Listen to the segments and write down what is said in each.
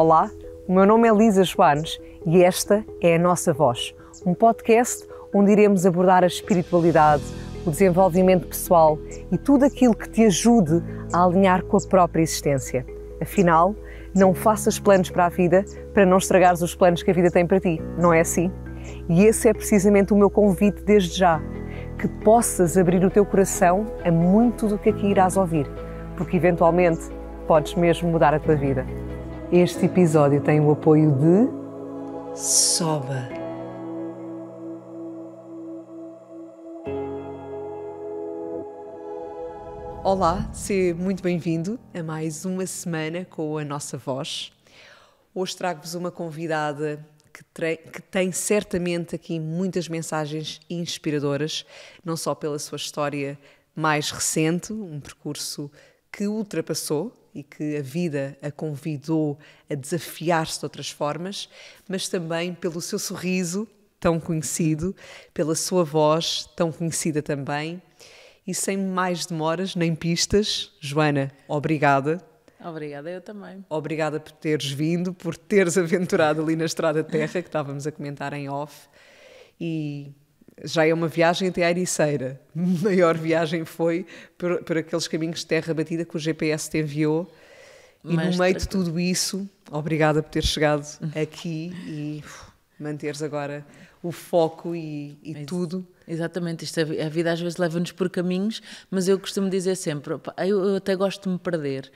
Olá, o meu nome é Lisa Joanes e esta é a nossa voz, um podcast onde iremos abordar a espiritualidade, o desenvolvimento pessoal e tudo aquilo que te ajude a alinhar com a própria existência. Afinal, não faças planos para a vida para não estragares os planos que a vida tem para ti, não é assim? E esse é precisamente o meu convite desde já, que possas abrir o teu coração a muito do que aqui irás ouvir, porque eventualmente podes mesmo mudar a tua vida. Este episódio tem o apoio de Soba. Olá, seja muito bem-vindo a mais uma semana com a nossa voz. Hoje trago-vos uma convidada que, tem certamente aqui muitas mensagens inspiradoras, não só pela sua história mais recente, um percurso que ultrapassou e que a vida a convidou a desafiar-se de outras formas, mas também pelo seu sorriso tão conhecido, pela sua voz tão conhecida também. E sem mais demoras nem pistas, Joana, obrigada. Obrigada, eu também. Obrigada por teres vindo, por teres aventurado ali na Estrada Terra, que estávamos a comentar em off. E já é uma viagem até a Ericeira. Maior viagem foi por, por aqueles caminhos de terra batida que o GPS te enviou. E Mas no meio de tudo isso, obrigada por ter chegado aqui e uf, manteres agora o foco e, e tudo. Exatamente, isto, a vida às vezes leva-nos por caminhos, mas eu costumo dizer sempre: eu, eu até gosto de me perder,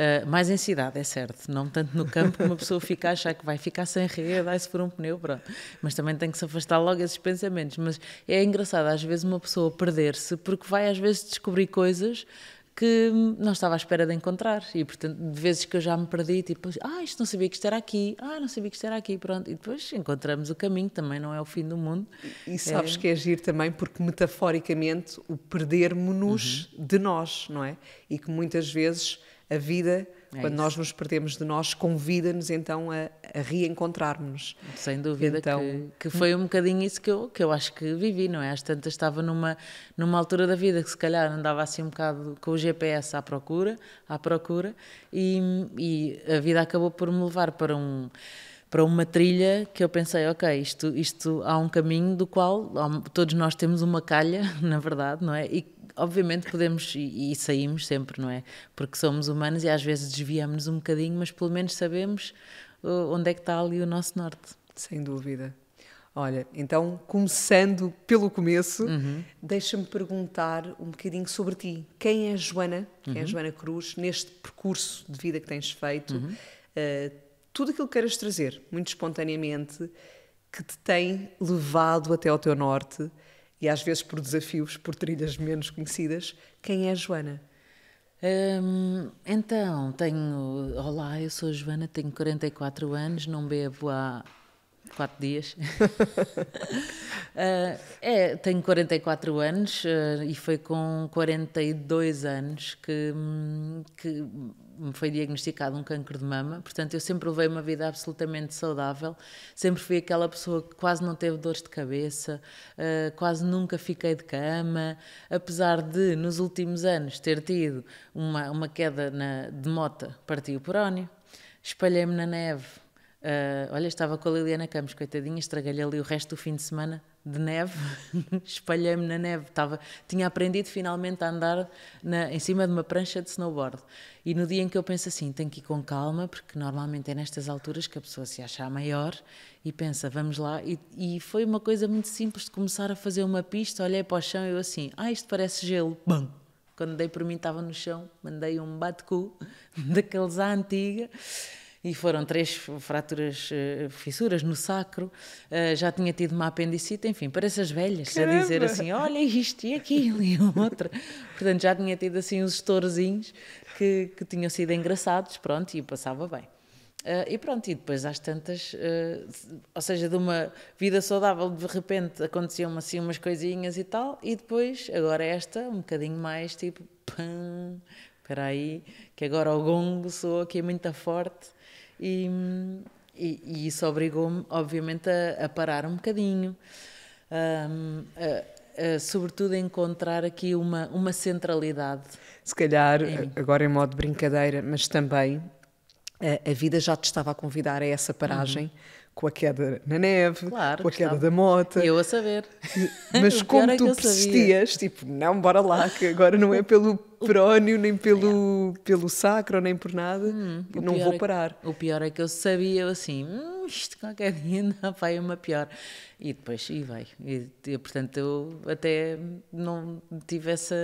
ah, mais em cidade, é certo. Não tanto no campo uma pessoa fica a achar que vai ficar sem rede, vai se for um pneu, pronto. Mas também tem que se afastar logo esses pensamentos. Mas é engraçado às vezes uma pessoa perder-se porque vai às vezes descobrir coisas que não estava à espera de encontrar. E, portanto, de vezes que eu já me perdi, tipo, ah, isto não sabia que isto era aqui, ah, não sabia que isto era aqui, pronto. E depois encontramos o caminho, também não é o fim do mundo. E, e sabes é... que é agir também, porque metaforicamente o perdermos-nos uhum. de nós, não é? E que muitas vezes a vida, é quando isso. nós nos perdemos de nós, convida-nos então a, a reencontrarmos. Sem dúvida então, que, que, foi um bocadinho isso que eu, que eu acho que vivi, não é? Às tantas estava numa, numa altura da vida que se calhar andava assim um bocado com o GPS à procura, à procura, e, e a vida acabou por me levar para um para uma trilha que eu pensei, ok, isto, isto há um caminho do qual todos nós temos uma calha, na verdade, não é? E obviamente podemos e, e, saímos sempre, não é? Porque somos humanos e às vezes desviamos-nos um bocadinho, mas pelo menos sabemos uh, onde é que está ali o nosso norte. Sem dúvida. Olha, então, começando pelo começo, uhum. deixa-me perguntar um bocadinho sobre ti. Quem é a Joana? Quem uhum. é a uhum. Joana Cruz neste percurso de vida que tens feito? Uhum. Uh, tudo aquilo que queiras trazer, muito espontaneamente, que te tem levado até ao teu norte e às vezes por desafios, por trilhas menos conhecidas. Quem é a Joana? Hum, então, tenho. Olá, eu sou a Joana, tenho 44 anos, não bebo há quatro dias. uh, é, tenho 44 anos uh, e foi com 42 anos que, hum, que me foi diagnosticado um cancro de mama, portanto eu sempre levei uma vida absolutamente saudável, sempre fui aquela pessoa que quase não teve dores de cabeça, uh, quase nunca fiquei de cama, apesar de nos últimos anos ter tido uma, uma queda na, de mota, parti o perónio, espalhei-me na neve, Uh, olha, estava com a Liliana Campos, coitadinha, estraguei-lhe ali o resto do fim de semana de neve, espalhei-me na neve, estava, tinha aprendido finalmente a andar na, em cima de uma prancha de snowboard. E no dia em que eu penso assim, tenho que ir com calma, porque normalmente é nestas alturas que a pessoa se acha maior e pensa, vamos lá. E, e foi uma coisa muito simples de começar a fazer uma pista, olhei para o chão e eu assim, ah, isto parece gelo, bom. Quando dei por mim estava no chão, mandei um bate-cu daqueles à antiga e foram três fraturas, eh, fissuras no sacro, eh, já tinha tido uma apendicite, enfim, para essas velhas, Caramba. a dizer assim, olha isto e aquilo e outra. Portanto, já tinha tido assim uns estorzinhos que, que tinham sido engraçados, pronto, e passava bem. Uh, e pronto, e depois às tantas, uh, ou seja, de uma vida saudável, de repente aconteciam assim umas coisinhas e tal, e depois, agora é esta, um bocadinho mais tipo, pam, espera aí, que agora o gongo soa aqui muito forte, e, e, isso obrigou-me, obviamente, a, a, parar um bocadinho, a, a, sobretudo a encontrar aqui uma, uma centralidade. Se calhar, em agora em modo brincadeira, mas também eh, a, vida já te estava a convidar a essa paragem. Uhum com a queda na neve, claro, com a queda estava. da moto. Eu a saber. Mas como é tu persistias, sabia. tipo, não, bora lá, que agora não é pelo prônio, nem pelo, pelo sacro, nem por nada. Hum, não vou parar. É que, o pior é que eu sabia, assim, hum, isto qualquer dia não vai uma pior. E depois, e vai. E, e, portanto, eu até não tive essa,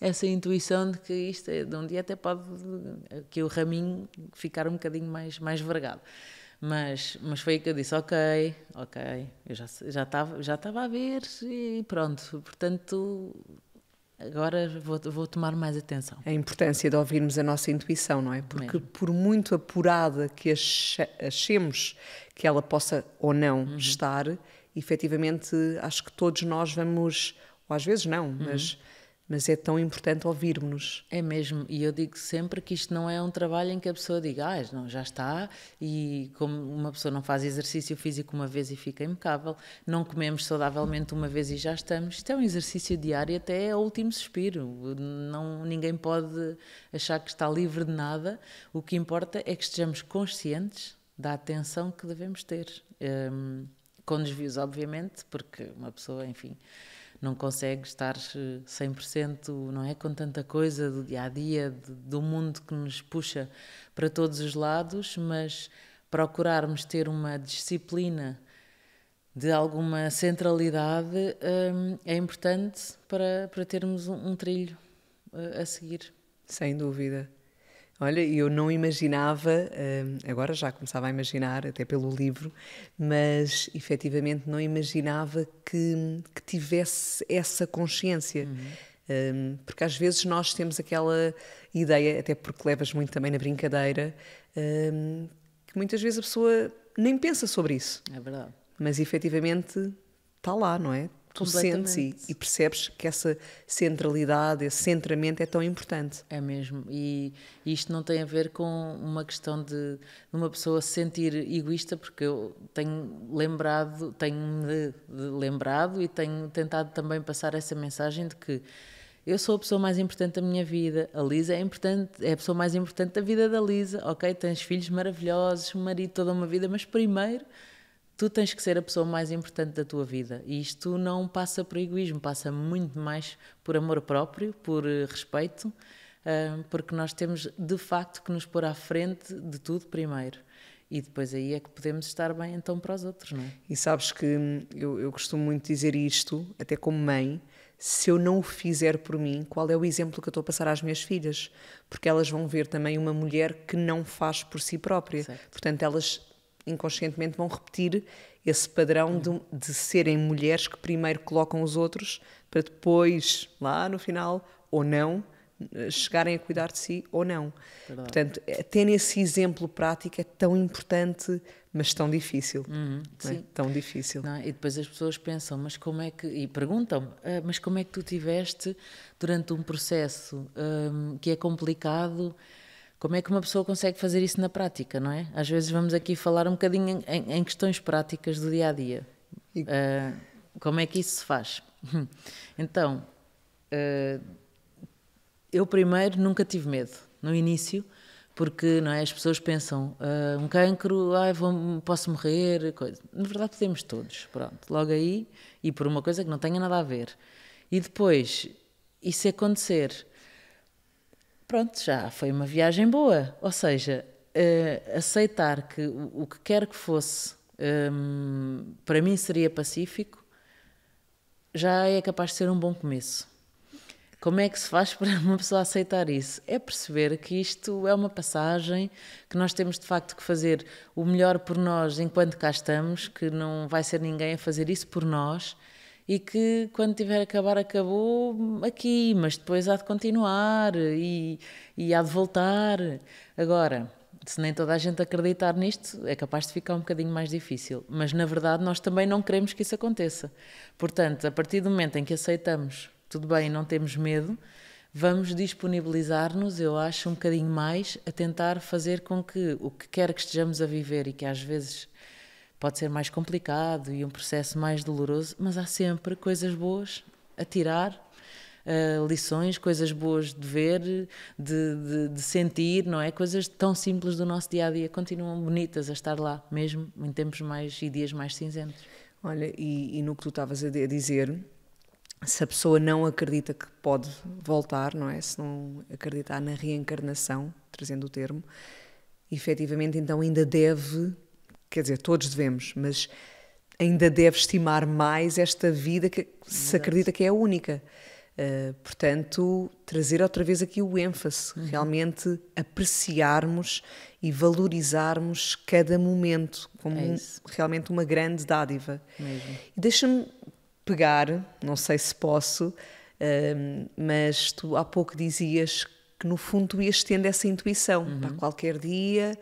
essa intuição de que isto, é, de um dia até pode, que o raminho ficar um bocadinho mais, mais vergado mas mas foi aí que eu disse ok ok eu já já estava já estava a ver e pronto portanto agora vou, vou, tomar mais atenção. A importância de ouvirmos a nossa intuição, não é? Porque Mesmo. por muito apurada que achemos que ela possa ou não uhum. estar, efetivamente acho que todos nós vamos, ou às vezes não, uhum. mas mas é tão importante ouvirmos-nos. É mesmo, e eu digo sempre que isto não é um trabalho em que a pessoa diga, ah, não, já está, e como uma pessoa não faz exercício físico uma vez e fica impecável, não comemos saudavelmente uma vez e já estamos. Isto é um exercício diário até ao último suspiro. Não, ninguém pode achar que está livre de nada. O que importa é que estejamos conscientes da atenção que devemos ter. Um, com desvios, obviamente, porque uma pessoa, enfim, não consegue estar 100%, eh, não é? Com tanta coisa do dia a dia, do mundo que nos puxa para todos os lados, mas procurarmos ter uma disciplina de alguma centralidade eh, é importante para, para termos um, um trilho eh, a seguir. Sem dúvida. Olha, eu não imaginava, hum, agora já começava a imaginar, até pelo livro, mas efetivamente não imaginava que, que tivesse essa consciência. Uhum. Hum, porque às vezes nós temos aquela ideia, até porque levas muito também na brincadeira, hum, que muitas vezes a pessoa nem pensa sobre isso. É verdade. Mas efetivamente está lá, não é? tu sentes e, e, percebes que essa centralidade, esse centramento é tão importante. É mesmo. E isto não tem a ver com uma questão de uma pessoa se sentir egoísta, porque eu tenho lembrado, tenho lembrado e tenho tentado também passar essa mensagem de que eu sou a pessoa mais importante da minha vida. A Lisa é importante, é a pessoa mais importante da vida da Lisa. Ok, tens filhos maravilhosos, marido, toda uma vida, mas primeiro tu tens que ser a pessoa mais importante da tua vida. E isto não passa por egoísmo, passa muito mais por amor próprio, por eh, respeito, eh, porque nós temos de facto que nos pôr à frente de tudo primeiro. E depois aí é que podemos estar bem então para os outros, não é? E sabes que hum, eu, eu costumo muito dizer isto, até como mãe, se eu não o fizer por mim, qual é o exemplo que eu estou a passar às minhas filhas? Porque elas vão ver também uma mulher que não faz por si própria. Certo. Portanto, elas inconscientemente vão repetir esse padrão de, de serem mulheres que primeiro colocam os outros para depois, lá no final, ou não, eh, chegarem a cuidar de si ou não. Verdade. Portanto, eh, ter esse exemplo prático é tão importante, mas tão difícil. Uhum, é? Tão difícil. Não, e depois as pessoas pensam, mas como é que. E perguntam ah, mas como é que tu tiveste durante um processo um, que é complicado como é que uma pessoa consegue fazer isso na prática, não é? Às vezes vamos aqui falar um bocadinho em, em questões práticas do dia a dia. Uh, como é que isso se faz? então, uh, eu primeiro nunca tive medo, no início, porque não é, as pessoas pensam uh, um cancro, ai vou, posso morrer, coisa. Na verdade, podemos todos, pronto, logo aí, e por uma coisa que não tenha nada a ver. E depois, e se acontecer, pronto, já foi uma viagem boa. Ou seja, uh, aceitar que o, o, que quer que fosse um, ehm, para mim seria pacífico já é capaz de ser um bom começo. Como é que se faz para uma pessoa aceitar isso? É perceber que isto é uma passagem, que nós temos de facto que fazer o melhor por nós enquanto cá estamos, que não vai ser ninguém a fazer isso por nós e que quando tiver a acabar, acabou aqui, mas depois há de continuar e, e há de voltar. Agora, se nem toda a gente acreditar nisto, é capaz de ficar um bocadinho mais difícil. Mas na verdade, nós também não queremos que isso aconteça. Portanto, a partir do momento em que aceitamos, tudo bem, não temos medo, vamos disponibilizar-nos, eu acho, um bocadinho mais a tentar fazer com que o que quer que estejamos a viver e que às vezes pode ser mais complicado e um processo mais doloroso, mas há sempre coisas boas a tirar. Uh, lições, coisas boas de ver, de, de, de, sentir, não é? Coisas tão simples do nosso dia a dia continuam bonitas a estar lá, mesmo em tempos mais e dias mais cinzentos. Olha, e, e no que tu estavas a dizer, se a pessoa não acredita que pode voltar, não é? Se não acreditar na reencarnação, trazendo o termo, efetivamente então ainda deve quer dizer, todos devemos, mas ainda deve estimar mais esta vida que se acredita que é única. Uh, portanto, trazer outra vez aqui o ênfase, uhum. realmente apreciarmos e valorizarmos cada momento como é um, realmente uma grande dádiva. Mesmo. E deixa-me pegar, não sei se posso, uh, mas tu há pouco dizias que no fundo tu ias tendo essa intuição uhum. para qualquer dia,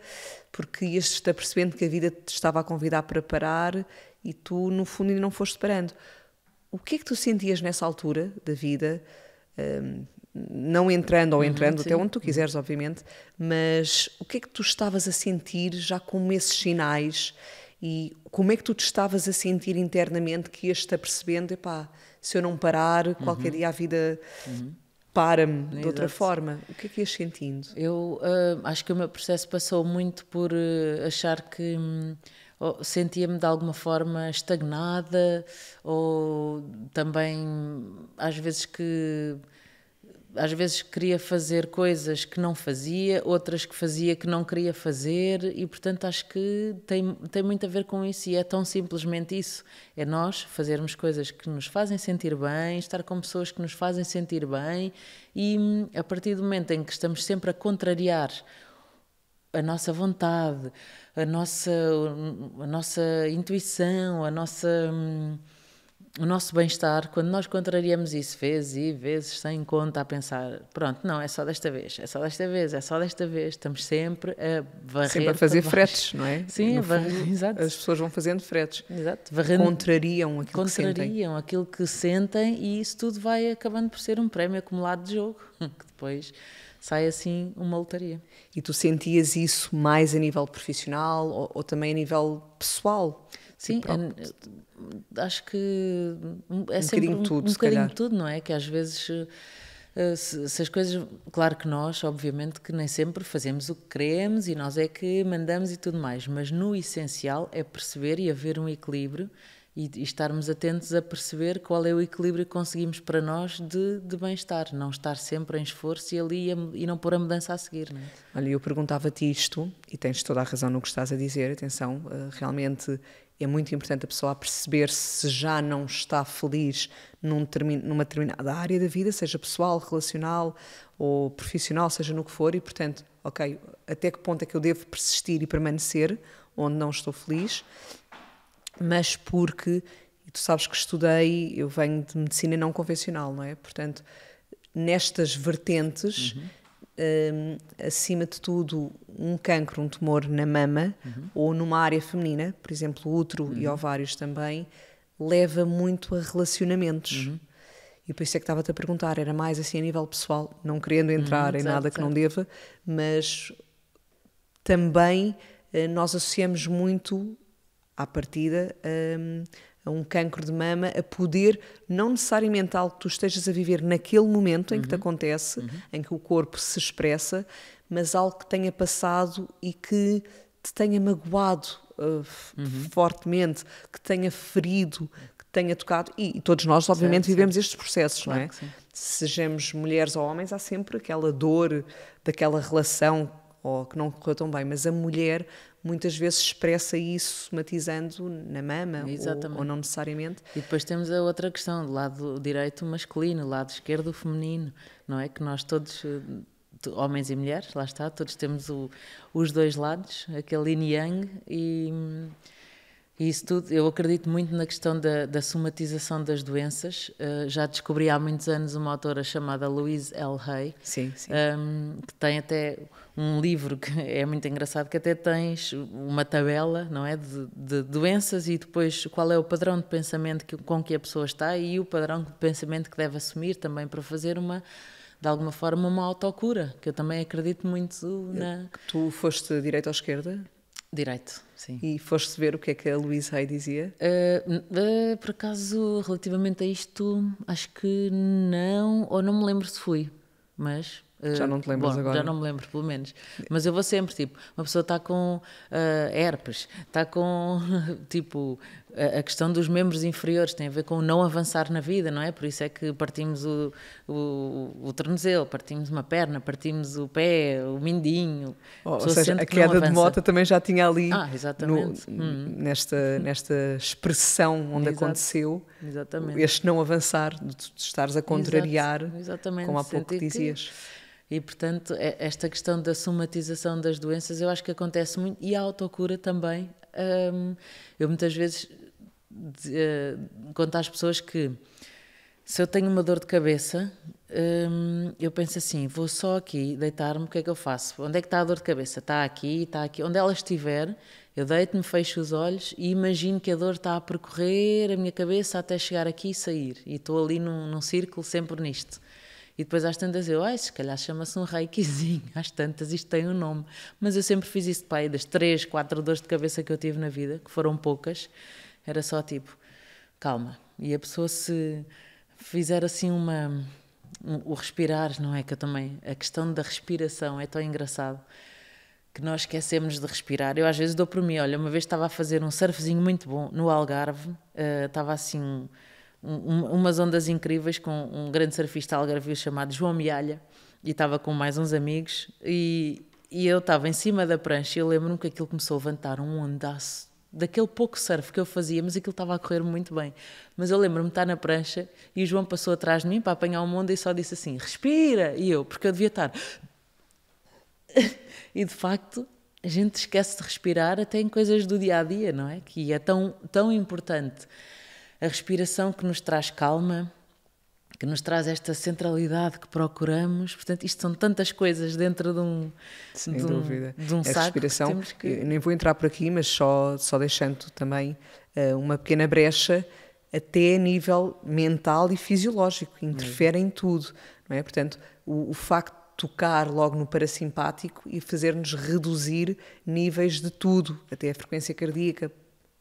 porque ias-te apercebendo que a vida te estava a convidar para parar e tu no fundo ainda não foste parando. O que é que tu sentias nessa altura da vida? Um, não entrando ou uhum, entrando uhum, até onde tu quiseres, obviamente, mas o que é que tu estavas a sentir já com esses sinais e como é que tu te estavas a sentir internamente que ias-te apercebendo, epá, se eu não parar, qualquer uhum. dia a vida uhum para-me de outra forma. O que é que ias sentindo? Eu uh, acho que o meu processo passou muito por uh, achar que um, sentia-me de alguma forma estagnada ou também às vezes que às vezes queria fazer coisas que não fazia, outras que fazia que não queria fazer, e portanto acho que tem, tem muito a ver com isso. E é tão simplesmente isso: é nós fazermos coisas que nos fazem sentir bem, estar com pessoas que nos fazem sentir bem, e a partir do momento em que estamos sempre a contrariar a nossa vontade, a nossa, a nossa intuição, a nossa. Hum, o nosso bem-estar, quando nós contrariamos isso vezes e vezes sem conta a pensar, pronto, não, é só desta vez, é só desta vez, é só desta vez, estamos sempre a varrer. Sempre a fazer fretes, não é? Sim, a varrer, exato. As pessoas vão fazendo fretes. Exato, varrendo. Contrariam aquilo contrariam que sentem. Contrariam aquilo que sentem e isso tudo vai acabando por ser um prémio acumulado de jogo, que depois sai assim uma lotaria. E tu sentias isso mais a nível profissional ou, ou também a nível pessoal? Sim, é, é, acho que é um sempre um, tudo, um bocadinho de tudo, não é? Que às vezes eh, eh, se, se, as coisas, claro que nós, obviamente, que nem sempre fazemos o que queremos e nós é que mandamos e tudo mais, mas no essencial é perceber e haver um equilíbrio e, e estarmos atentos a perceber qual é o equilíbrio que conseguimos para nós de, de bem-estar, não estar sempre em esforço e ali a, e não pôr a mudança a seguir. Não é? Olha, eu perguntava-te isto, e tens toda a razão no que estás a dizer, atenção, eh, realmente é muito importante a pessoa perceber se já não está feliz num numa determinada área da vida, seja pessoal, relacional ou profissional, seja no que for, e portanto, ok, até que ponto é que eu devo persistir e permanecer onde não estou feliz, mas porque, e tu sabes que estudei, eu venho de medicina não convencional, não é? Portanto, nestas vertentes. Uhum Hum, acima de tudo, um cancro, um tumor na mama uhum. ou numa área feminina, por exemplo, útero uhum. e ovários também, leva muito a relacionamentos. Uhum. E por isso é que estava-te a perguntar, era mais assim a nível pessoal, não querendo entrar uhum, em certo, nada que certo. não deva, mas também eh, nós associamos muito à partida hum, é um cancro de mama a poder, não necessariamente algo que tu estejas a viver naquele momento em que te uhum. acontece, uhum. em que o corpo se expressa, mas algo que tenha passado e que te tenha magoado uh, uhum. fortemente, que tenha ferido, que tenha tocado. E, e todos nós, obviamente, vivemos estes processos, claro não é? Sejamos mulheres ou homens, há sempre aquela dor daquela relação ou que não correu tão bem, mas a mulher muitas vezes expressa isso somatizando na mama ou, ou, não necessariamente. E depois temos a outra questão, do lado direito masculino, lado esquerdo feminino, não é? Que nós todos, eh, homens e mulheres, lá está, todos temos o, os dois lados, aquele yin yang e... Hum, isso tudo, eu acredito muito na questão da, da somatização das doenças. Uh, já descobri há muitos anos uma autora chamada Louise L. Hay, sim, sim. Um, ehm, que tem até um livro que é muito engraçado, que até tens uma tabela, não é, de, de doenças e depois qual é o padrão de pensamento que, com que a pessoa está e o padrão de pensamento que deve assumir também para fazer uma de alguma forma uma autocura, que eu também acredito muito na. Tu foste direita ou esquerda? Direito, sim. E foste ver o que é que a Luísa Hay dizia? Uh, uh, por acaso, relativamente a isto, acho que não, ou não me lembro se fui, mas. Ah, já não te lembras bom, agora? Já não me lembro, pelo menos. Mas eu vou sempre, tipo, uma pessoa está com herpes, está com, tipo, a questão dos membros inferiores tem a ver com o não avançar na vida, não é? Por isso é que partimos o, o, o tornozelo, partimos uma perna, partimos o pé, o mindinho. Oh, ou seja, a queda de moto também já tinha ali ah, no, hum. nesta, nesta expressão onde Exato. aconteceu exatamente. este não avançar, de, de estares a contrariar, como há pouco dizias. Que... E, portanto, é, esta questão da somatização das doenças eu acho que acontece muito, e a autocura também. Hum, eu muitas vezes de, uh, eh, conto às pessoas que se eu tenho uma dor de cabeça, um, eu penso assim: vou só aqui deitar-me, o que é que eu faço? Onde é que está a dor de cabeça? Está aqui, está aqui. Onde ela estiver, eu deito-me, fecho os olhos e imagino que a dor está a percorrer a minha cabeça até chegar aqui e sair. E estou ali num, num círculo, sempre nisto. E depois às tantas eu, ai, se calhar chama-se um reikizinho, às tantas isto tem um nome. Mas eu sempre fiz isso, pai, das três, quatro dores de cabeça que eu tive na vida, que foram poucas. Era só tipo, calma. E a pessoa se fizer assim uma. Um, o respirar, não é? Que eu também. A questão da respiração é tão engraçado que nós esquecemos de respirar. Eu às vezes dou por mim, olha, uma vez estava a fazer um surfzinho muito bom no Algarve, uh, estava assim um, um, umas ondas incríveis com um grande surfista algarvio chamado João Mialha e estava com mais uns amigos e, e eu estava em cima da prancha e eu lembro-me que aquilo começou a levantar um ondaço daquele pouco surf que eu fazia, mas aquilo estava a correr muito bem. Mas eu lembro-me de estar na prancha e o João passou atrás de mim para apanhar o mundo e só disse assim: respira! E eu, porque eu devia estar. e de facto, a gente esquece de respirar até em coisas do dia a dia, não é? Que é tão, tão importante. A respiração que nos traz calma, que nos traz esta centralidade que procuramos. Portanto, isto são tantas coisas dentro de um, Sem de um, dúvida. De um é saco. Respiração, que que... nem vou entrar por aqui, mas só, só deixando também uh, uma pequena brecha até a nível mental e fisiológico, interfere em tudo, não é? Portanto, o, o facto tocar logo no parasimpático e fazer-nos reduzir níveis de tudo, até a frequência cardíaca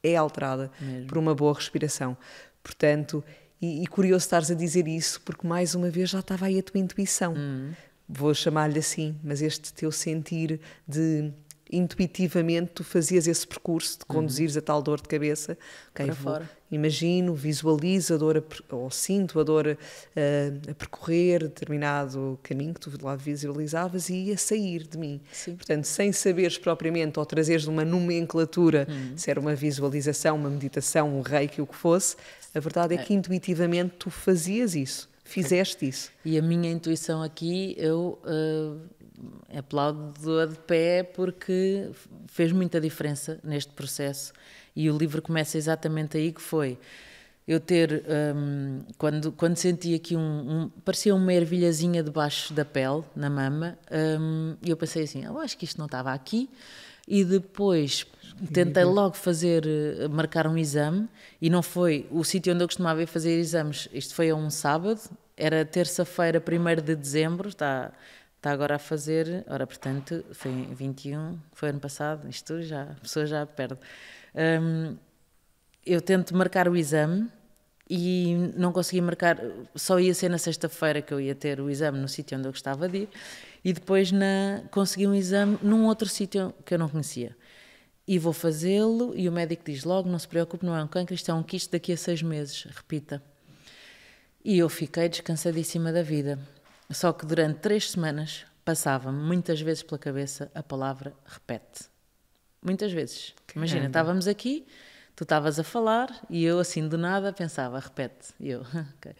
é alterada Mesmo. por uma boa respiração. Portanto, e, e curioso estares a dizer isso, porque mais uma vez já estava aí a tua intuição. Uhum. Vou chamar-lhe assim, mas este teu sentir de intuitivamente tu fazias esse percurso de uhum. conduzires uhum. a tal dor de cabeça. Okay, Para vou, fora. Imagino, visualizo a dor a, ou sinto a dor a, eh, a, percorrer determinado caminho que tu lá visualizavas e a sair de mim. Sim. Portanto, sem saberes propriamente ou trazeres uma nomenclatura, uhum. se era uma visualização, uma meditação, um reiki, o que fosse, a verdade é que é. intuitivamente tu fazias isso, fizeste isso. E a minha intuição aqui, eu uh, eh, aplaudo-a de pé porque fez muita diferença neste processo. E o livro começa exatamente aí que foi eu ter um, ehm, quando quando senti aqui um, um, parecia uma ervilhazinha debaixo da pele na mama ehm, e um, eu pensei assim ah, eu acho que isto não estava aqui e depois tentei uhum. logo fazer, eh, marcar um exame e não foi o sítio onde eu costumava ir fazer exames. Isto foi a um sábado, era terça-feira, 1 de dezembro, está, está agora a fazer, ora, portanto, foi em 21, foi ano passado, isto já, a pessoa já perde. Um, eu tento marcar o exame e não consegui marcar, só ia ser na sexta-feira que eu ia ter o exame no sítio onde eu gostava de ir e depois na, consegui um exame num outro sítio que eu não conhecia. E vou fazê-lo, e o médico diz logo: não se preocupe, não é um cancro, isto é um quiste daqui a seis meses, repita. E eu fiquei descansadíssima da vida. Só que durante três semanas passava muitas vezes pela cabeça a palavra repete. Muitas vezes. Imagina, estávamos aqui, tu estavas a falar e eu assim do nada pensava, repete. E eu, ok.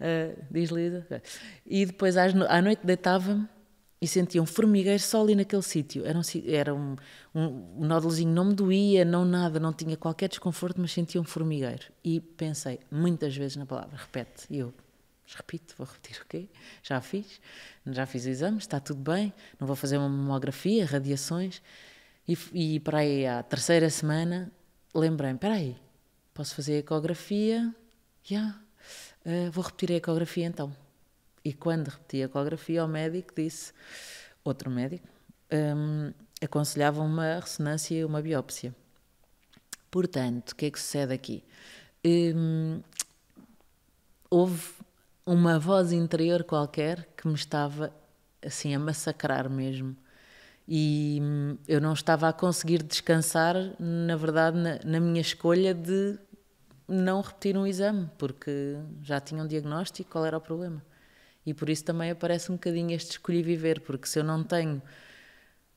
Uh, diz Lisa. E depois às no à noite deitava-me e sentia um formigueiro só ali naquele sítio. Era, um, era um, um, um nódulozinho, não me doía, não nada, não tinha qualquer desconforto, mas sentia um formigueiro. E pensei muitas vezes na palavra, repete. E eu, repito, vou repetir o okay? quê? Já fiz, já fiz o exame, está tudo bem, não vou fazer uma mamografia, radiações. E, e para aí, à terceira semana, lembrei-me, espera aí, posso fazer ecografia? Já, yeah. uh, vou repetir a ecografia então e quando repeti a ecografia, o médico disse, outro médico, um, aconselhava uma ressonância e uma biópsia. Portanto, o que é que sucede aqui? Hum, houve uma voz interior qualquer que me estava assim a massacrar mesmo. E hum, eu não estava a conseguir descansar, na verdade, na, na, minha escolha de não repetir um exame, porque já tinha um diagnóstico, qual era o problema? E por isso também aparece um bocadinho este escolhi viver, porque se eu não tenho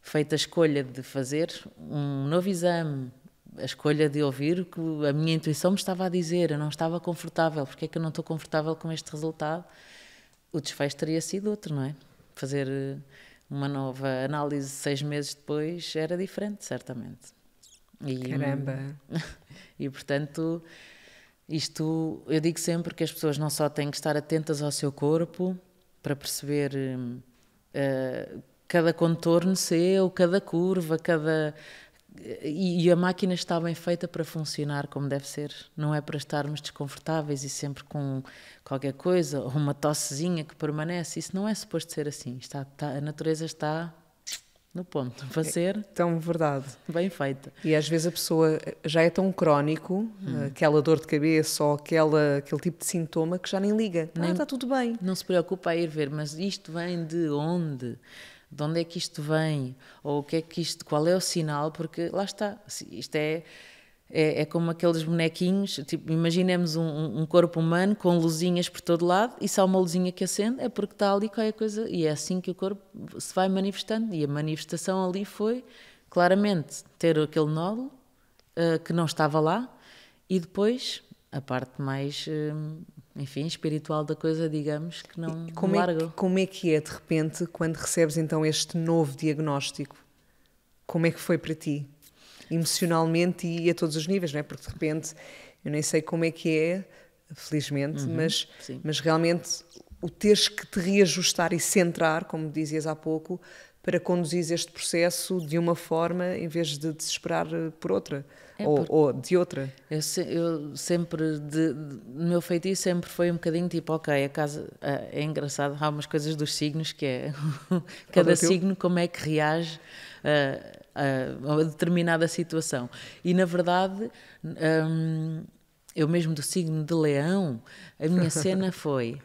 feito a escolha de fazer um novo exame, a escolha de ouvir o que a minha intuição me estava a dizer, eu não estava confortável, porque é que eu não estou confortável com este resultado? O desfecho teria sido outro, não é? Fazer eh, uma nova análise seis meses depois era diferente, certamente. E, Caramba! E portanto isto, eu digo sempre que as pessoas não só têm que estar atentas ao seu corpo para perceber uh, cada contorno seu, cada curva, cada. E, e a máquina está bem feita para funcionar como deve ser, não é para estarmos desconfortáveis e sempre com qualquer coisa, ou uma tossezinha que permanece. Isso não é suposto ser assim. Está, está a natureza está no ponto, é fazer. É tão verdade. Bem feita. E às vezes a pessoa já é tão crónico, hum. aquela dor de cabeça ou aquela, aquele tipo de sintoma que já nem liga. não ah, está tudo bem. Não se preocupa a ir ver, mas isto vem de onde? De onde é que isto vem? Ou o que é que isto, qual é o sinal? Porque lá está, isto é é, é, como aqueles bonequinhos, tipo, imaginemos um, um, corpo humano com luzinhas por todo lado e só uma luzinha que acende é porque está ali qualquer coisa e é assim que o corpo se vai manifestando e a manifestação ali foi claramente ter aquele nódulo uh, que não estava lá e depois a parte mais, uh, enfim, espiritual da coisa, digamos, que não como É que, como é que é, de repente, quando recebes então este novo diagnóstico? Como é que foi para ti? emocionalmente e a todos os níveis, não é? Porque de repente, eu nem sei como é que é, felizmente, uhum, mas, mas realmente o teres que te reajustar e centrar, como dizias há pouco, para conduzir este processo de uma forma em vez de desesperar eh, por outra é ou, ou, de outra. Eu, eu sempre, de, de, meu feitiço sempre foi um bocadinho tipo, ok, a casa, é engraçado, há umas coisas dos signos que é cada é signo como é que reage. Eh, a, determinada situação. E na verdade. Um, eu mesmo do signo de leão, a minha cena foi.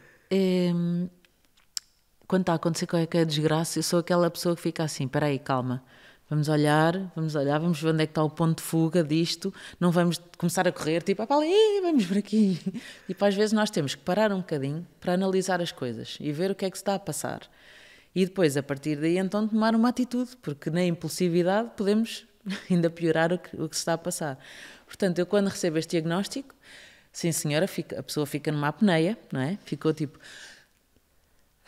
Um, quando está a acontecer qualquer desgraça, eu sou aquela pessoa que fica assim: espera aí, calma, vamos olhar, vamos olhar, vamos ver onde é que está o ponto de fuga disto, não vamos começar a correr, tipo, ah, ali, vamos por aqui. E para tipo, às vezes nós temos que parar um bocadinho para analisar as coisas e ver o que é que se está a passar e depois, a partir daí, então, tomar uma atitude, porque na impulsividade podemos ainda piorar o que, o que se está a passar. Portanto, eu quando recebo este diagnóstico, sim senhora, fica, a pessoa fica numa apneia, não é? Ficou tipo...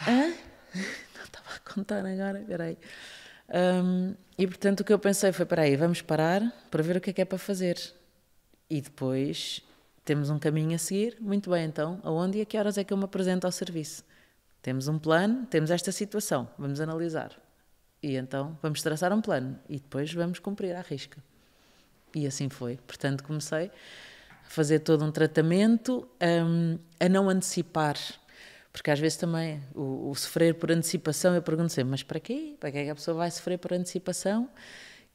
Hã? Não estava a contar agora, peraí. Um, e portanto o que eu pensei foi, peraí, vamos parar para ver o que é que é para fazer. E depois temos um caminho a seguir, muito bem então, aonde e a que horas é que eu me apresento ao serviço? Temos um plano, temos esta situação, vamos analisar. E então vamos traçar um plano e depois vamos cumprir à risca. E assim foi. Portanto, comecei a fazer todo um tratamento, um, a não antecipar. Porque às vezes também o, o, sofrer por antecipação, eu pergunto sempre, mas para quê? Para que é que a pessoa vai sofrer por antecipação?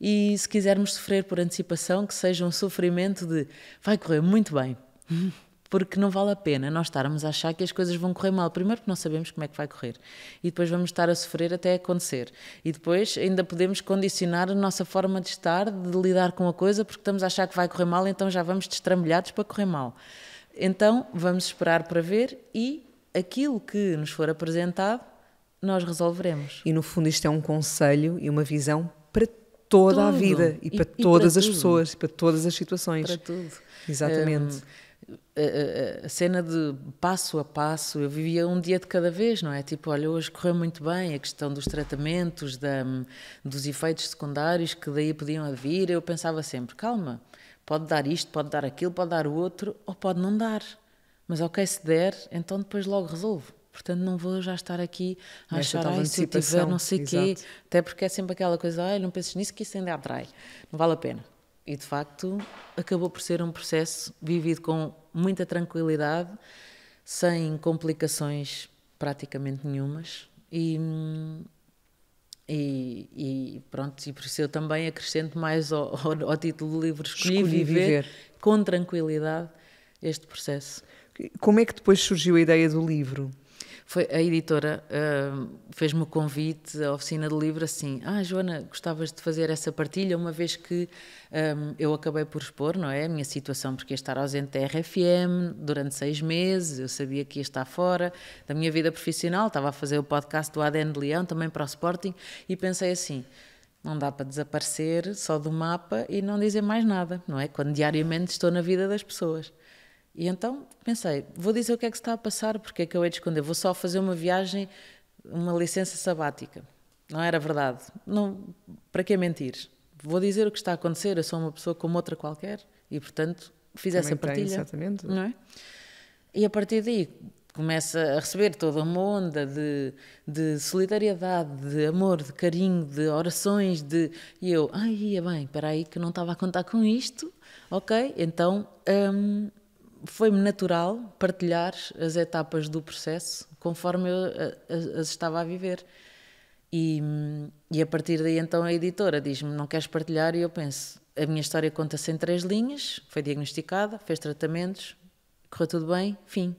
E se quisermos sofrer por antecipação, que seja um sofrimento de vai correr muito bem. porque não vale a pena nós estarmos a achar que as coisas vão correr mal. Primeiro, porque não sabemos como é que vai correr, e depois vamos estar a sofrer até acontecer, e depois ainda podemos condicionar a nossa forma de estar, de lidar com a coisa, porque estamos a achar que vai correr mal, então já vamos destrambulhados para correr mal. Então, vamos esperar para ver e aquilo que nos for apresentado, nós resolveremos. E no fundo, isto é um conselho e uma visão para toda Tudo. a vida e, e para e todas para as tudo. pessoas, para todas as situações. Para tudo. Exatamente. Um, a, a, cena de passo a passo, eu vivia um dia de cada vez, não é? Tipo, olha, hoje correu muito bem a questão dos tratamentos, da, dos efeitos secundários que daí podiam vir. Eu pensava sempre, calma, pode dar isto, pode dar aquilo, pode dar o outro, ou pode não dar. Mas ok, se der, então depois logo resolvo. Portanto, não vou já estar aqui a Nesta achar, se eu tiver não sei o quê. Até porque é sempre aquela coisa, ai, não penses nisso que isso ainda atrai. Não vale a pena. E de facto acabou por ser um processo vivido com muita tranquilidade, sem complicações praticamente nenhumas. E, e, e, pronto, e por isso eu também acrescento mais ao, ao, ao título do livro Escolhi, Escolhi viver, viver, com tranquilidade este processo. Como é que depois surgiu a ideia do livro? foi a editora uh, fez-me o convite à oficina de livro assim, ah Joana, gostavas de fazer essa partilha uma vez que um, eu acabei por expor, não é, a minha situação porque ia estar ausente da RFM durante seis meses, eu sabia que ia estar fora da minha vida profissional, estava a fazer o podcast do ADN de Leão também para o Sporting e pensei assim, não dá para desaparecer só do mapa e não dizer mais nada, não é? Quando diariamente estou na vida das pessoas. E então pensei, vou dizer o que é que está a passar, porque é que eu hei de esconder, vou só fazer uma viagem, uma licença sabática. Não era verdade. Não, para que mentir? Vou dizer o que está a acontecer, eu sou uma pessoa como outra qualquer e, portanto, fiz Também essa partilha. Tem, exatamente. Não é? E a partir daí começa a receber toda uma onda de, de solidariedade, de amor, de carinho, de orações, de... E eu, ai, ia bem, espera aí que não estava a contar com isto, ok, então... Hum, foi-me natural partilhar as etapas do processo conforme eu eh, as estava a viver. E, e a partir daí, então, a editora diz-me: Não queres partilhar? E eu penso: A minha história conta-se em três linhas, foi diagnosticada, fez tratamentos, correu tudo bem, fim.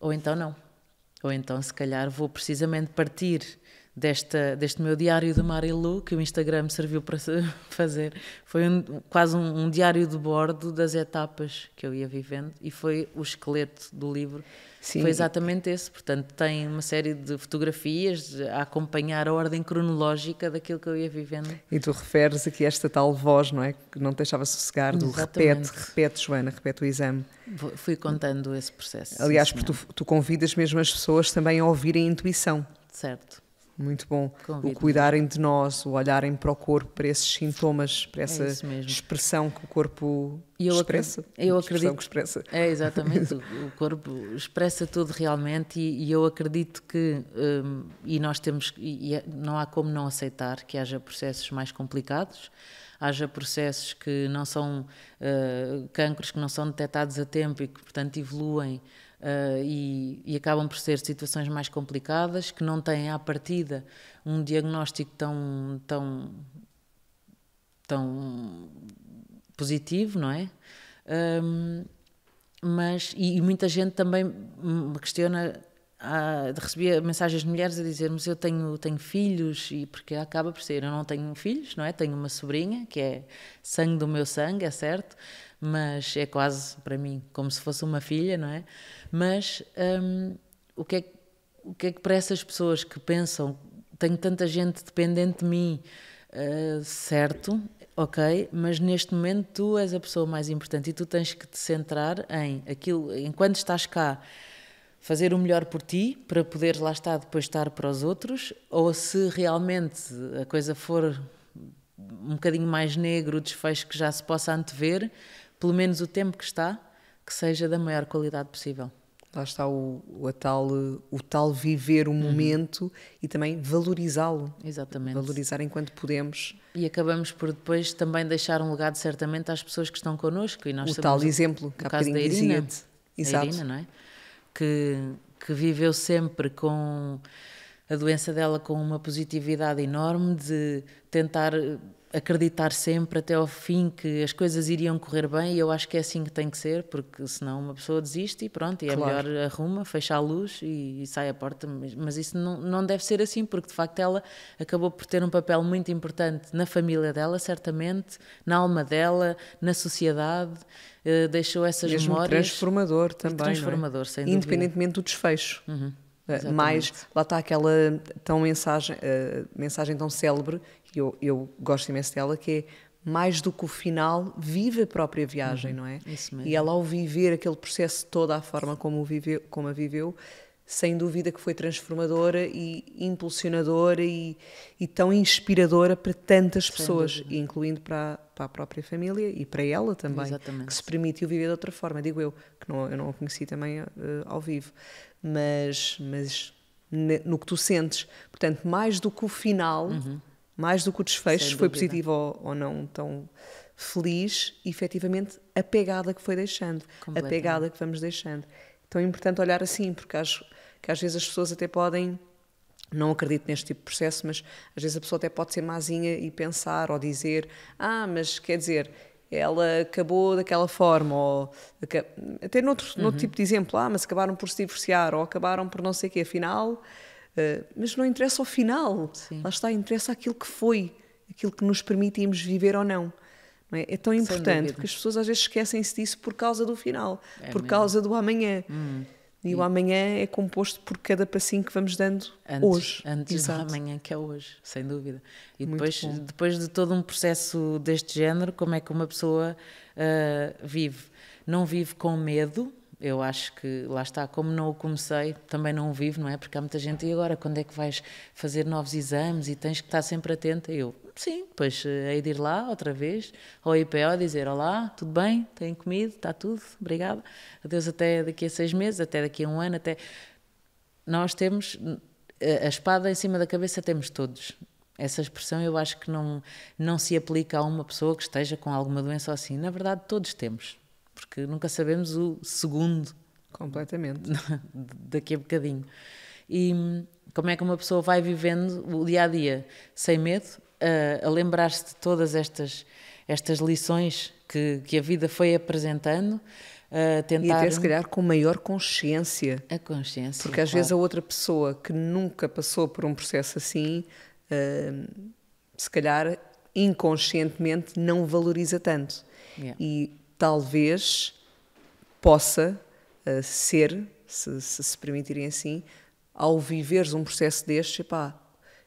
Ou então, não. Ou então, se calhar, vou precisamente partir desta, deste meu diário de Marilu, que o Instagram serviu para fazer. Foi um, quase um, um, diário de bordo das etapas que eu ia vivendo e foi o esqueleto do livro. Sim. Foi exatamente esse. Portanto, tem uma série de fotografias a acompanhar a ordem cronológica daquilo que eu ia vivendo. E tu referes aqui a esta tal voz, não é? Que não te deixava sossegar, do exatamente. repete, repete, Joana, repete o exame. Fui contando esse processo. Aliás, porque tu, tu convidas mesmo as pessoas também a ouvirem a intuição. Certo muito bom. O cuidarem de nós, o olharem para o corpo, para esses sintomas, para é essa é expressão que o corpo eu expressa. eu acredito. Que expressa. É, exatamente. o corpo expressa tudo realmente e, e eu acredito que, um, e nós temos, e, e é, não há como não aceitar que haja processos mais complicados, haja processos que não são, uh, eh, cânceres que não são detectados a tempo e que, portanto, evoluem Uh, e, e, acabam por ser situações mais complicadas que não têm à partida um diagnóstico tão tão tão positivo, não é? Um, mas e, e, muita gente também me questiona ah, recebia mensagens de mulheres a dizer mas eu tenho tenho filhos e porque acaba por ser eu não tenho filhos não é tenho uma sobrinha que é sangue do meu sangue é certo mas é quase para mim como se fosse uma filha, não é? Mas hum, o, que é, o que é que para essas pessoas que pensam tenho tanta gente dependente de mim, uh, certo? ok, mas neste momento tu és a pessoa mais importante e tu tens que te centrar em aquilo, enquanto estás cá, fazer o melhor por ti, para poderes lá estar, depois estar para os outros, ou se realmente a coisa for um bocadinho mais negro, o desfecho que já se possa antever, pelo menos o tempo que está, que seja da maior qualidade possível. Lá está o, o tal, o tal viver o uhum. momento e também valorizá-lo. Exatamente. Valorizar enquanto podemos. E acabamos por depois também deixar um legado, certamente, às pessoas que estão connosco. E nós o tal exemplo, que o caso da Irina. Exato. Irina, não é? Que, que viveu sempre com a doença dela com uma positividade enorme de tentar acreditar sempre até ao fim que as coisas iriam correr bem e eu acho que é assim que tem que ser, porque senão uma pessoa desiste e pronto, e é claro. é melhor arruma, fecha a luz e, e sai a porta, mas, mas, isso não, não deve ser assim, porque de facto ela acabou por ter um papel muito importante na família dela, certamente, na alma dela, na sociedade, eh, deixou essas Mesmo memórias. transformador também, é? transformador, é? sem Independentemente dúvida. do desfecho. Uhum. Eh, Exatamente. mais lá está aquela tão mensagem, uh, mensagem tão célebre eu, eu gosto imenso dela, que é mais do que o final, vive a própria viagem, uhum, não é? Isso mesmo. E ela, ao viver aquele processo toda a forma como, viveu, como a viveu, sem dúvida que foi transformadora e impulsionadora e, e tão inspiradora para tantas sem pessoas, dúvida. incluindo para, para a própria família e para ela também, Exatamente. que se permitiu viver de outra forma. Digo eu, que não, eu não a conheci também uh, ao vivo, mas, mas no que tu sentes. Portanto, mais do que o final. Uhum mais do que o desfecho, se foi positivo ou, ou não tão feliz, efetivamente a pegada que foi deixando, a pegada que vamos deixando. Então é importante olhar assim, porque acho que às vezes as pessoas até podem, não acredito neste tipo de processo, mas às vezes a pessoa até pode ser mazinha e pensar ou dizer: Ah, mas quer dizer, ela acabou daquela forma, ou até noutro, uhum. noutro tipo de exemplo, ah, mas acabaram por se divorciar, ou acabaram por não sei o quê, afinal ah, mas não interessa o final, Sim. lá está, interessa aquilo que foi, aquilo que nos permitimos viver ou não. não é? é? tão importante que as pessoas às vezes esquecem-se disso por causa do final, é por mesmo. causa do amanhã. Hum. E, e o amanhã é composto por cada passinho que vamos dando antes, hoje. Antes Exato. do amanhã, que é hoje, sem dúvida. E depois, depois de todo um processo deste género, como é que uma pessoa uh, vive? Não vive com medo, eu acho que lá está, como não o comecei, também não o vivo, não é? Porque há muita gente, e agora quando é que vais fazer novos exames e tens que estar sempre atenta? Eu, sim, depois eh, hei de ir lá outra vez, ao IPO dizer olá, tudo bem, Tenho comido, está tudo, obrigada, adeus até daqui a seis meses, até daqui a um ano, até... Nós temos eh, a espada em cima da cabeça, temos todos, essa expressão eu acho que não, não se aplica a uma pessoa que esteja com alguma doença ou assim. Na verdade, todos temos porque nunca sabemos o segundo. Completamente. Daqui a bocadinho. E hum, como é que uma pessoa vai vivendo o dia a dia sem medo, a, a lembrar-se de todas estas, estas lições que, que a vida foi apresentando. a Tentar... E até se calhar com maior consciência. A consciência. Porque às claro. vezes a outra pessoa que nunca passou por um processo assim, uh, se calhar inconscientemente não valoriza tanto. Yeah. E talvez possa uh, ser, se, se, se permitirem assim, ao viveres um processo deste, epá,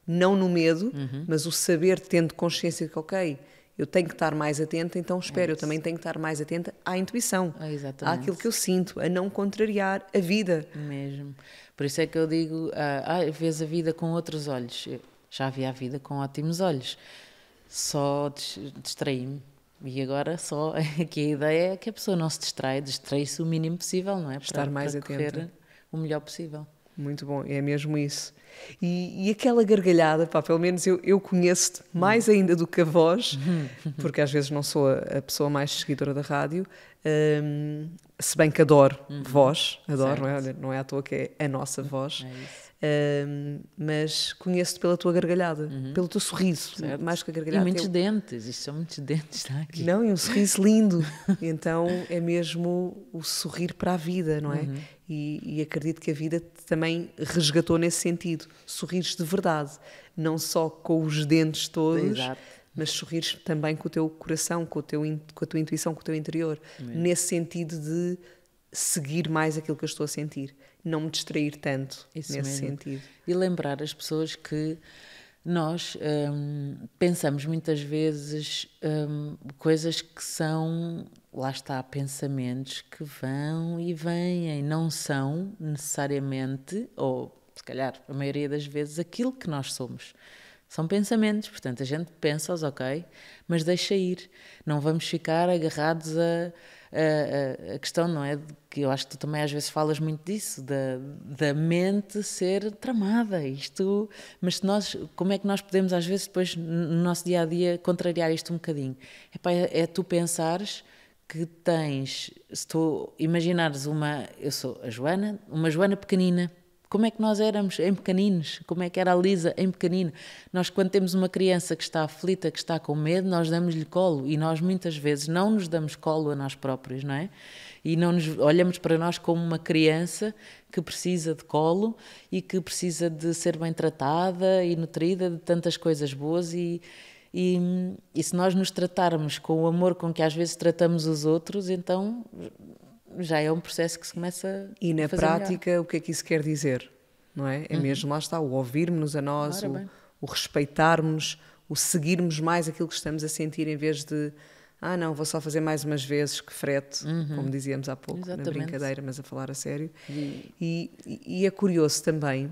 não no medo, uhum. mas o saber tendo consciência de que, ok, eu tenho que estar mais atenta, então espero, é eu também tenho que estar mais atenta à intuição, é àquilo que eu sinto, a não contrariar a vida. Mesmo. Por isso é que eu digo, ah, ah, vês a vida com outros olhos. Eu já vi a vida com ótimos olhos, só distraí-me e agora só aqui a ideia é que a pessoa não se distraia, distrai-se o mínimo possível, não é? Para, Estar mais atenta. o melhor possível. Muito bom, é mesmo isso. E, e aquela gargalhada, pá, pelo menos eu, eu conheço-te mais ainda do que a voz, porque às vezes não sou a, a pessoa mais seguidora da rádio, um, se bem que adoro uhum. voz, adoro, não é? não é à toa que é a nossa é voz. É isso. Um, mas conheço-te pela tua gargalhada, uhum. pelo teu sorriso, certo. mais que a gargalhada. E muitos eu... dentes, isto são muitos dentes, está aqui. Não, e um sorriso lindo. então é mesmo o sorrir para a vida, não é? Uhum. E, e, acredito que a vida também resgatou nesse sentido. Sorrires de verdade, não só com os dentes todos. Exato. Mas sorrires também com o teu coração, com, o teu in... com a tua intuição, com o teu interior, uhum. nesse sentido de seguir mais aquilo que eu estou a sentir não me distrair tanto Isso nesse mesmo. sentido. E lembrar as pessoas que nós hum, pensamos muitas vezes hum, coisas que são, lá está, pensamentos que vão e vêm, não são necessariamente, ou se calhar a maioria das vezes, aquilo que nós somos. São pensamentos, portanto a gente pensa-os, ok, mas deixa ir. Não vamos ficar agarrados a, a, a, a questão, não é? que eu acho que tu também às vezes falas muito disso, da, da mente ser tramada, isto, mas nós, como é que nós podemos às vezes depois no nosso dia a dia contrariar isto um bocadinho? Epá, é, é tu pensares que tens, se tu imaginares uma, eu sou a Joana, uma Joana pequenina, como é que nós éramos em pequeninos, como é que era a Lisa em pequenino. Nós, quando temos uma criança que está aflita, que está com medo, nós damos-lhe colo e nós muitas vezes não nos damos colo a nós próprios, não é? e não nos olhamos para nós como uma criança que precisa de colo e que precisa de ser bem tratada e nutrida de tantas coisas boas e e, e se nós nos tratarmos com o amor com que às vezes tratamos os outros, então já é um processo que se começa e na a fazer prática melhor. o que é que isso quer dizer não é é uhum. mesmo lá está o ouvirmos a nós Ora, o, o respeitarmos o seguirmos mais aquilo que estamos a sentir em vez de ah não, vou só fazer mais umas vezes que frete, uhum. como dizíamos há pouco, Exatamente. na brincadeira, mas a falar a sério. E... E, e é curioso também,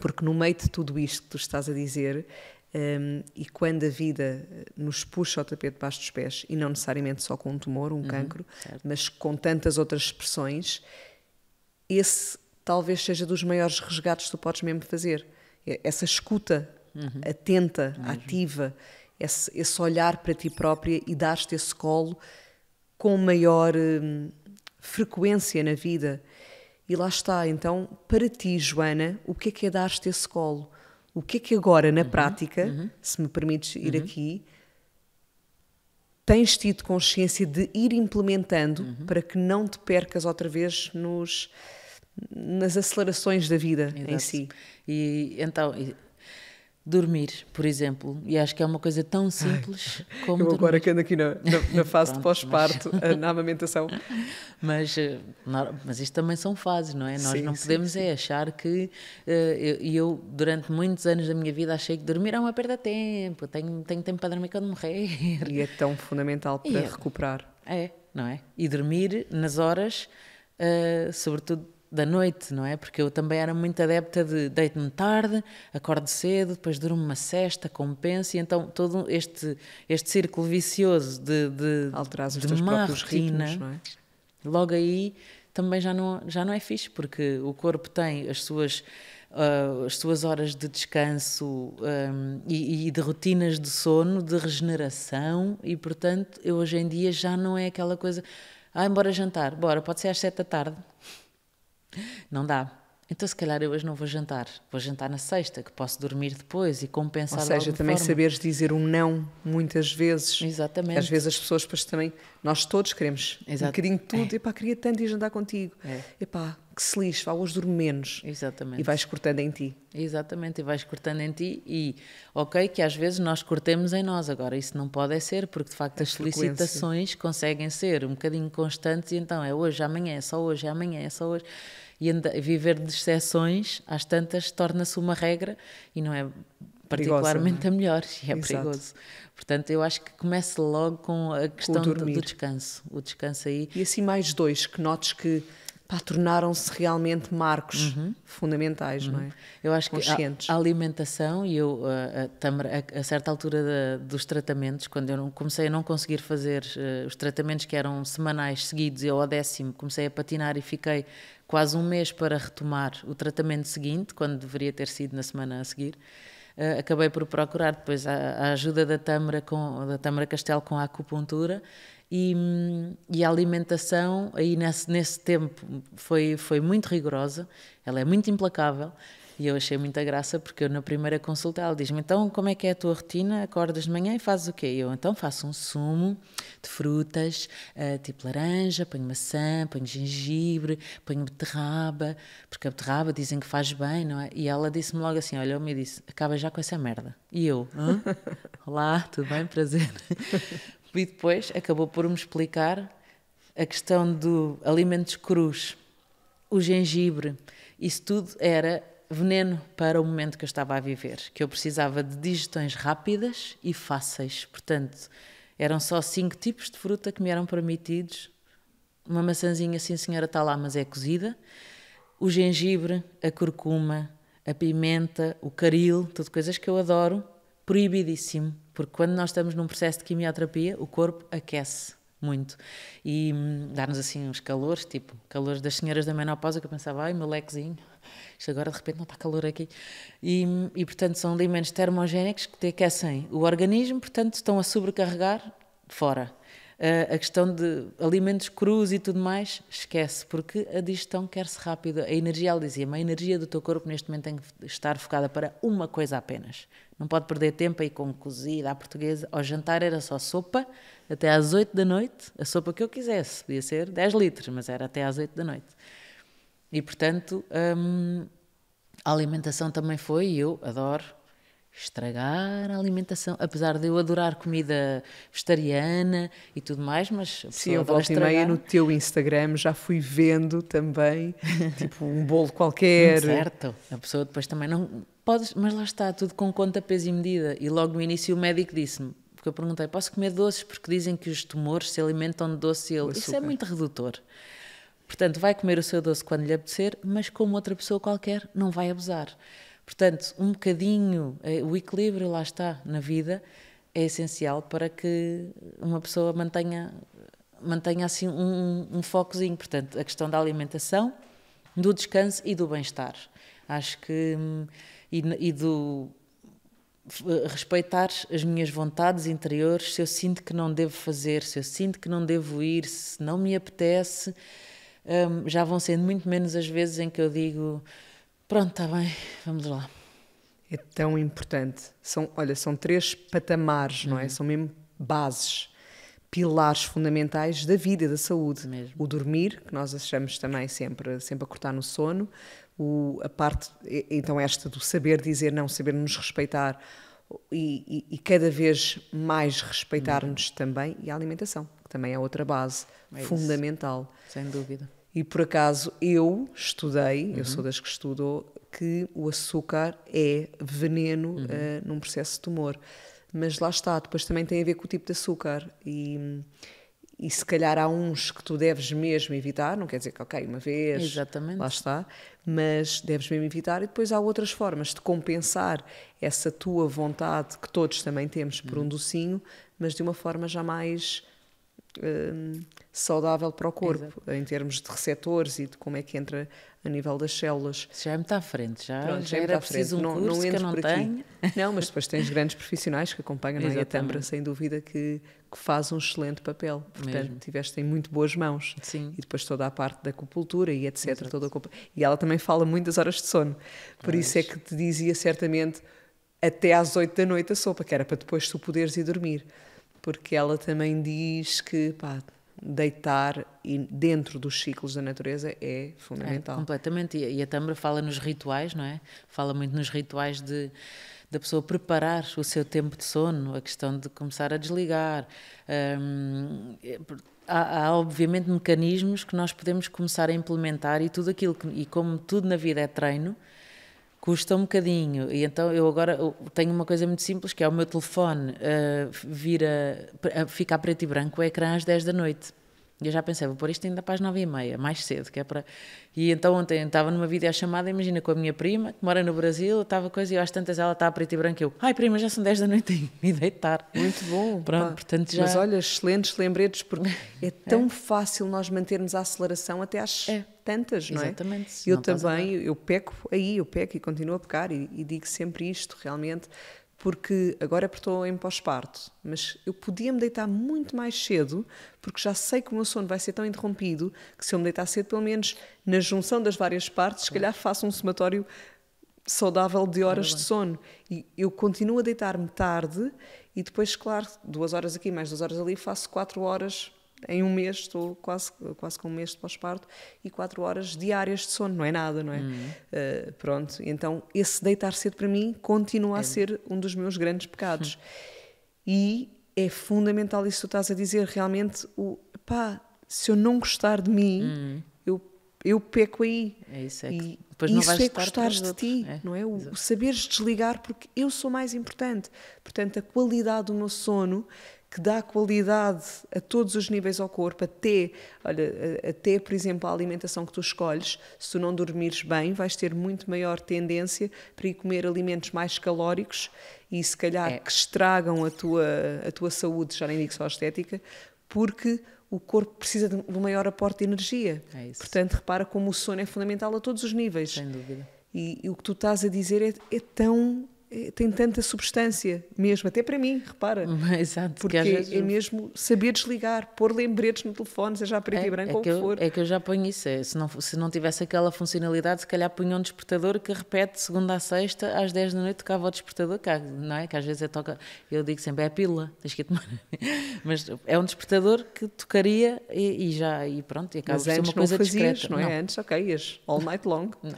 porque no meio de tudo isto que tu estás a dizer, um, e quando a vida nos puxa ao tapete debaixo dos pés, e não necessariamente só com um tumor, um uhum, cancro, certo. mas com tantas outras expressões, esse talvez seja dos maiores resgates que tu podes mesmo fazer. Essa escuta uhum. atenta, uhum. ativa esse, esse olhar para ti própria e dar-te esse colo com maior hum, frequência na vida. E lá está, então, para ti, Joana, o que é que é dar-te esse colo? O que é que agora, na uhum, prática, uhum. se me permites ir uhum. aqui, tens tido consciência de ir implementando uhum. para que não te percas outra vez nos, nas acelerações da vida Exato. em si? E então, dormir, por exemplo. E acho que é uma coisa tão simples Ai, como. Eu agora que ando aqui na, na, na fase de pós-parto, mas... na amamentação. Mas, eh, mas isto também são fases, não é? Nós sim, não podemos sim, sim. é achar que. Eh, e eu, eu, durante muitos anos da minha vida, achei que dormir é uma perda de tempo, tenho, tenho tempo para dormir quando morrer. E é tão fundamental para é. recuperar. É, não é? E dormir nas horas, uh, sobretudo da noite, não é? Porque eu também era muito adepta de deito-me tarde, acordo cedo, depois durmo uma cesta, compenso, e então todo este, este círculo vicioso de, de, Alterar de os rotina, ritmos, é? logo aí também já não, já não é fixe, porque o corpo tem as suas, uh, as suas horas de descanso um, e, e, de rotinas de sono, de regeneração, e portanto eu hoje em dia já não é aquela coisa. Ah, embora jantar, bora, pode ser às sete da tarde não dá. Então, se calhar, eu hoje não vou jantar. Vou jantar na sexta, que posso dormir depois e compensar Ou seja, também forma. saberes dizer um não muitas vezes. Exatamente. Às vezes as pessoas, depois também, nós todos queremos Exato. um bocadinho de tudo. É. Epá, queria tanto ir jantar contigo. É. Epá, que se lixe, hoje durmo menos. Exatamente. E vais cortando em ti. Exatamente, e vais cortando em ti e, ok, que às vezes nós cortemos em nós, agora isso não pode é ser, porque de facto a é as solicitações conseguem ser um bocadinho constantes e então é hoje, amanhã, é só hoje, é amanhã, é só hoje. E viver de exceções, às tantas, torna-se uma regra e não é, é? particularmente é? a melhor e é Exato. perigoso. Portanto, eu acho que comece logo com a questão do, do descanso. O descanso aí. E assim mais dois, que notes que tornaram-se realmente marcos uhum. fundamentais, uhum. não é? Eu acho Conscientes. que a, alimentação e eu a, a, a certa altura da, dos tratamentos, quando eu comecei a não conseguir fazer uh, os tratamentos que eram semanais seguidos, eu ao décimo comecei a patinar e fiquei quase um mês para retomar o tratamento seguinte, quando deveria ter sido na semana a seguir. Uh, acabei por procurar depois a, a ajuda da Tamara, com, da Tamara Castelo com a acupuntura e, e a alimentação, aí nesse, nesse tempo, foi, foi muito rigorosa, ela é muito implacável. E eu achei muita graça porque eu, na primeira consulta ela diz-me: Então, como é que é a tua rotina? Acordas de manhã e fazes o quê? E eu, então, faço um sumo de frutas, eh, tipo laranja, ponho maçã, ponho gengibre, ponho beterraba, porque a beterraba dizem que faz bem, não é? E ela disse-me logo assim: Olhou-me e disse: Acaba já com essa merda. E eu: Hã? Olá, tudo bem? Prazer. E depois acabou por me explicar a questão do alimentos crus, o gengibre, isso tudo era veneno para o momento que eu estava a viver, que eu precisava de digestões rápidas e fáceis. Portanto, eram só cinco tipos de fruta que me eram permitidos. Uma maçãzinha, sim senhora, está lá, mas é cozida. O gengibre, a curcuma, a pimenta, o caril, tudo coisas que eu adoro proibidíssimo, porque quando nós estamos num processo de quimioterapia, o corpo aquece muito e hum, dá-nos assim uns calores, tipo calores das senhoras da menopausa, que eu pensava, ai meu lequezinho, isto agora de repente não está calor aqui. E, hum, e portanto são alimentos termogénicos que te aquecem o organismo, portanto estão a sobrecarregar fora. Eh, a questão de alimentos crus e tudo mais, esquece, porque a digestão quer-se rápida. A energia, ela dizia, a energia do teu corpo neste momento tem que estar focada para uma coisa apenas. Não pode perder tempo aí com cozida à portuguesa. Ao jantar era só sopa, até às 8 da noite, a sopa que eu quisesse, podia ser 10 litros, mas era até às 8 da noite. E portanto, hum, a alimentação também foi, e eu adoro estragar a alimentação, apesar de eu adorar comida vegetariana e tudo mais, mas sim, eu volta e meia no teu Instagram já fui vendo também tipo um bolo qualquer, certo? A pessoa depois também não podes, mas lá está tudo com conta peso e medida e logo no início o médico disse-me porque eu perguntei posso comer doces porque dizem que os tumores se alimentam de doce e ele, isso é muito redutor. Portanto, vai comer o seu doce quando lhe apetecer, mas como outra pessoa qualquer, não vai abusar. Portanto, um bocadinho, eh, o equilíbrio lá está na vida, é essencial para que uma pessoa mantenha, mantenha assim um, um, focozinho. Portanto, a questão da alimentação, do descanso e do bem-estar. Acho que. Hum, e, e do eh, respeitar as minhas vontades interiores, se eu sinto que não devo fazer, se eu sinto que não devo ir, se não me apetece, hum, já vão sendo muito menos as vezes em que eu digo Pronto, está bem, vamos lá. É tão importante. São, olha, são três patamares, uhum. não é? Uhum. São mesmo bases, pilares fundamentais da vida, da saúde. Mesmo. O dormir, que nós achamos também sempre, sempre a cortar no sono. O, a parte, então, esta do saber dizer não, saber nos respeitar e, e, e cada vez mais respeitar-nos uhum. também. E a alimentação, que também é outra base é fundamental. Sem dúvida. E por acaso eu estudei, uhum. eu sou das que estudou, que o açúcar é veneno uhum. uh, num processo de tumor. Mas lá está, depois também tem a ver com o tipo de açúcar. E, e se calhar há uns que tu deves mesmo evitar, não quer dizer que, ok, uma vez, Exatamente. lá está, mas deves mesmo evitar, e depois há outras formas de compensar essa tua vontade, que todos também temos, por uhum. um docinho, mas de uma forma já mais. Eh, saudável para o corpo, Exato. em termos de receptores e de como é que entra a nível das células. já é muito à frente, já, Pronto, já, já é era preciso frente. um não, curso não que eu não tenho. Aqui. Não, mas depois tens grandes profissionais que acompanham, não é? a sem dúvida, que, que faz um excelente papel. Portanto, Mesmo. tiveste em muito boas mãos. Sim. E depois toda a parte da acupuntura e etc. Toda a... E ela também fala muito das horas de sono. Por mas... isso é que te dizia certamente até às 8 da noite a sopa, que era para depois tu poderes ir dormir. Porque ela também diz que, pá, deitar dentro dos ciclos da natureza é fundamental. É, completamente. E a Tâmara fala nos rituais, não é? Fala muito nos rituais de da pessoa preparar o seu tempo de sono, a questão de começar a desligar. Hum, há, há, obviamente mecanismos que nós podemos começar a implementar e tudo aquilo que, e como tudo na vida é treino, custa um bocadinho. E então eu agora tenho uma coisa muito simples, que é o meu telefone uh, vira, fica a preto e branco o ecrã às 10 da noite eu já pensei, vou pôr isto ainda para as nove e meia, mais cedo, que é para... E então ontem estava numa videochamada, imagina, com a minha prima, que mora no Brasil, estava coisa, e eu, às tantas ela está a preto e branco, eu, ai prima, já são dez da noite, tenho me deitar. Muito bom. Pronto, pá. portanto já... Mas olha, excelentes lembretes, porque é, é tão é. fácil nós mantermos a aceleração até às é. tantas, não é? Exatamente. Eu também, eu peco aí, eu peco e continuo a pecar, e, e digo sempre isto, realmente, porque agora apertou é em pós-parto, mas eu podia me deitar muito mais cedo, porque já sei que o meu sono vai ser tão interrompido que se eu me deitar cedo, pelo menos na junção das várias partes, se calhar faço um somatório saudável de horas de sono. E eu continuo a deitar-me tarde e depois, claro, duas horas aqui, mais duas horas ali, faço quatro horas em um mês estou quase, quase com um mês de pós-parto e quatro horas diárias de sono, não é nada, não é? Uhum. Uh, pronto, então esse deitar cedo para mim continua é. a ser um dos meus grandes pecados. Uhum. E é fundamental isso que tu estás a dizer, realmente, o, pá, se eu não gostar de mim, uhum. eu, eu peco aí. É isso, é e, depois não isso vais é gostar de ti, é, não é? O, o saberes desligar porque eu sou mais importante. Portanto, a qualidade do meu sono que dá qualidade a todos os níveis ao corpo, até, olha, até, por exemplo, a alimentação que tu escolhes, se tu não dormires bem, vais ter muito maior tendência para ir comer alimentos mais calóricos e se calhar é. que estragam a tua, a tua saúde, já nem digo só estética, porque o corpo precisa de um maior aporte de energia. É isso. Portanto, repara como o sono é fundamental a todos os níveis. Sem dúvida. E, e o que tu estás a dizer é, é tão é, tem tanta substância mesmo, até para mim, repara. Exato, porque é mesmo saber desligar, pôr lembretes no telefone, seja a preto é, e branco é ou o que eu, for. É que eu já ponho isso, é, se, não, se não tivesse aquela funcionalidade, se calhar punha um despertador que repete segunda a sexta, às 10 da noite tocava o despertador, que, não é? que às vezes eu, toca, eu digo sempre, é a pílula, tens que tomar. Mas é um despertador que tocaria e, e já, e pronto, e acaba por ser uma coisa fazias, discreta. não é? Não. Antes, ok, ias all night long. Não.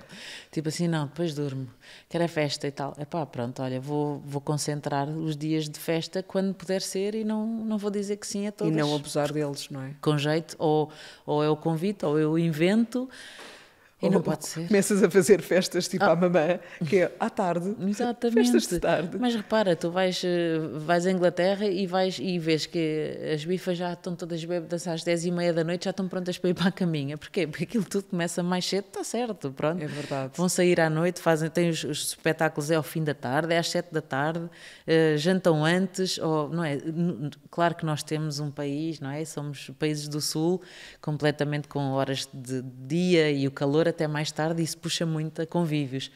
Tipo assim, não, depois durmo que era festa e tal. é pá pronto, olha, vou, vou concentrar os dias de festa quando puder ser e não, não vou dizer que sim a todos. E não abusar deles, não é? Com jeito, ou, ou é o convite, ou eu invento. E não pode ser. Começas a fazer festas tipo ah. à mamã, que é à tarde. Exatamente. Festas de tarde. Mas repara, tu vais, eh, vais à Inglaterra e, vais, e vês que as bifas já estão todas bêbadas às 10 e meia da noite, já estão prontas para ir para a caminha. Porquê? Porque aquilo tudo começa mais cedo, está certo, pronto. É verdade. Vão sair à noite, fazem, têm os, os espetáculos é ao fim da tarde, é às 7 da tarde, uh, jantam antes, ou, não é? Claro que nós temos um país, não é? Somos países do Sul, completamente com horas de dia e o calor até mais tarde e isso puxa muito a convívios.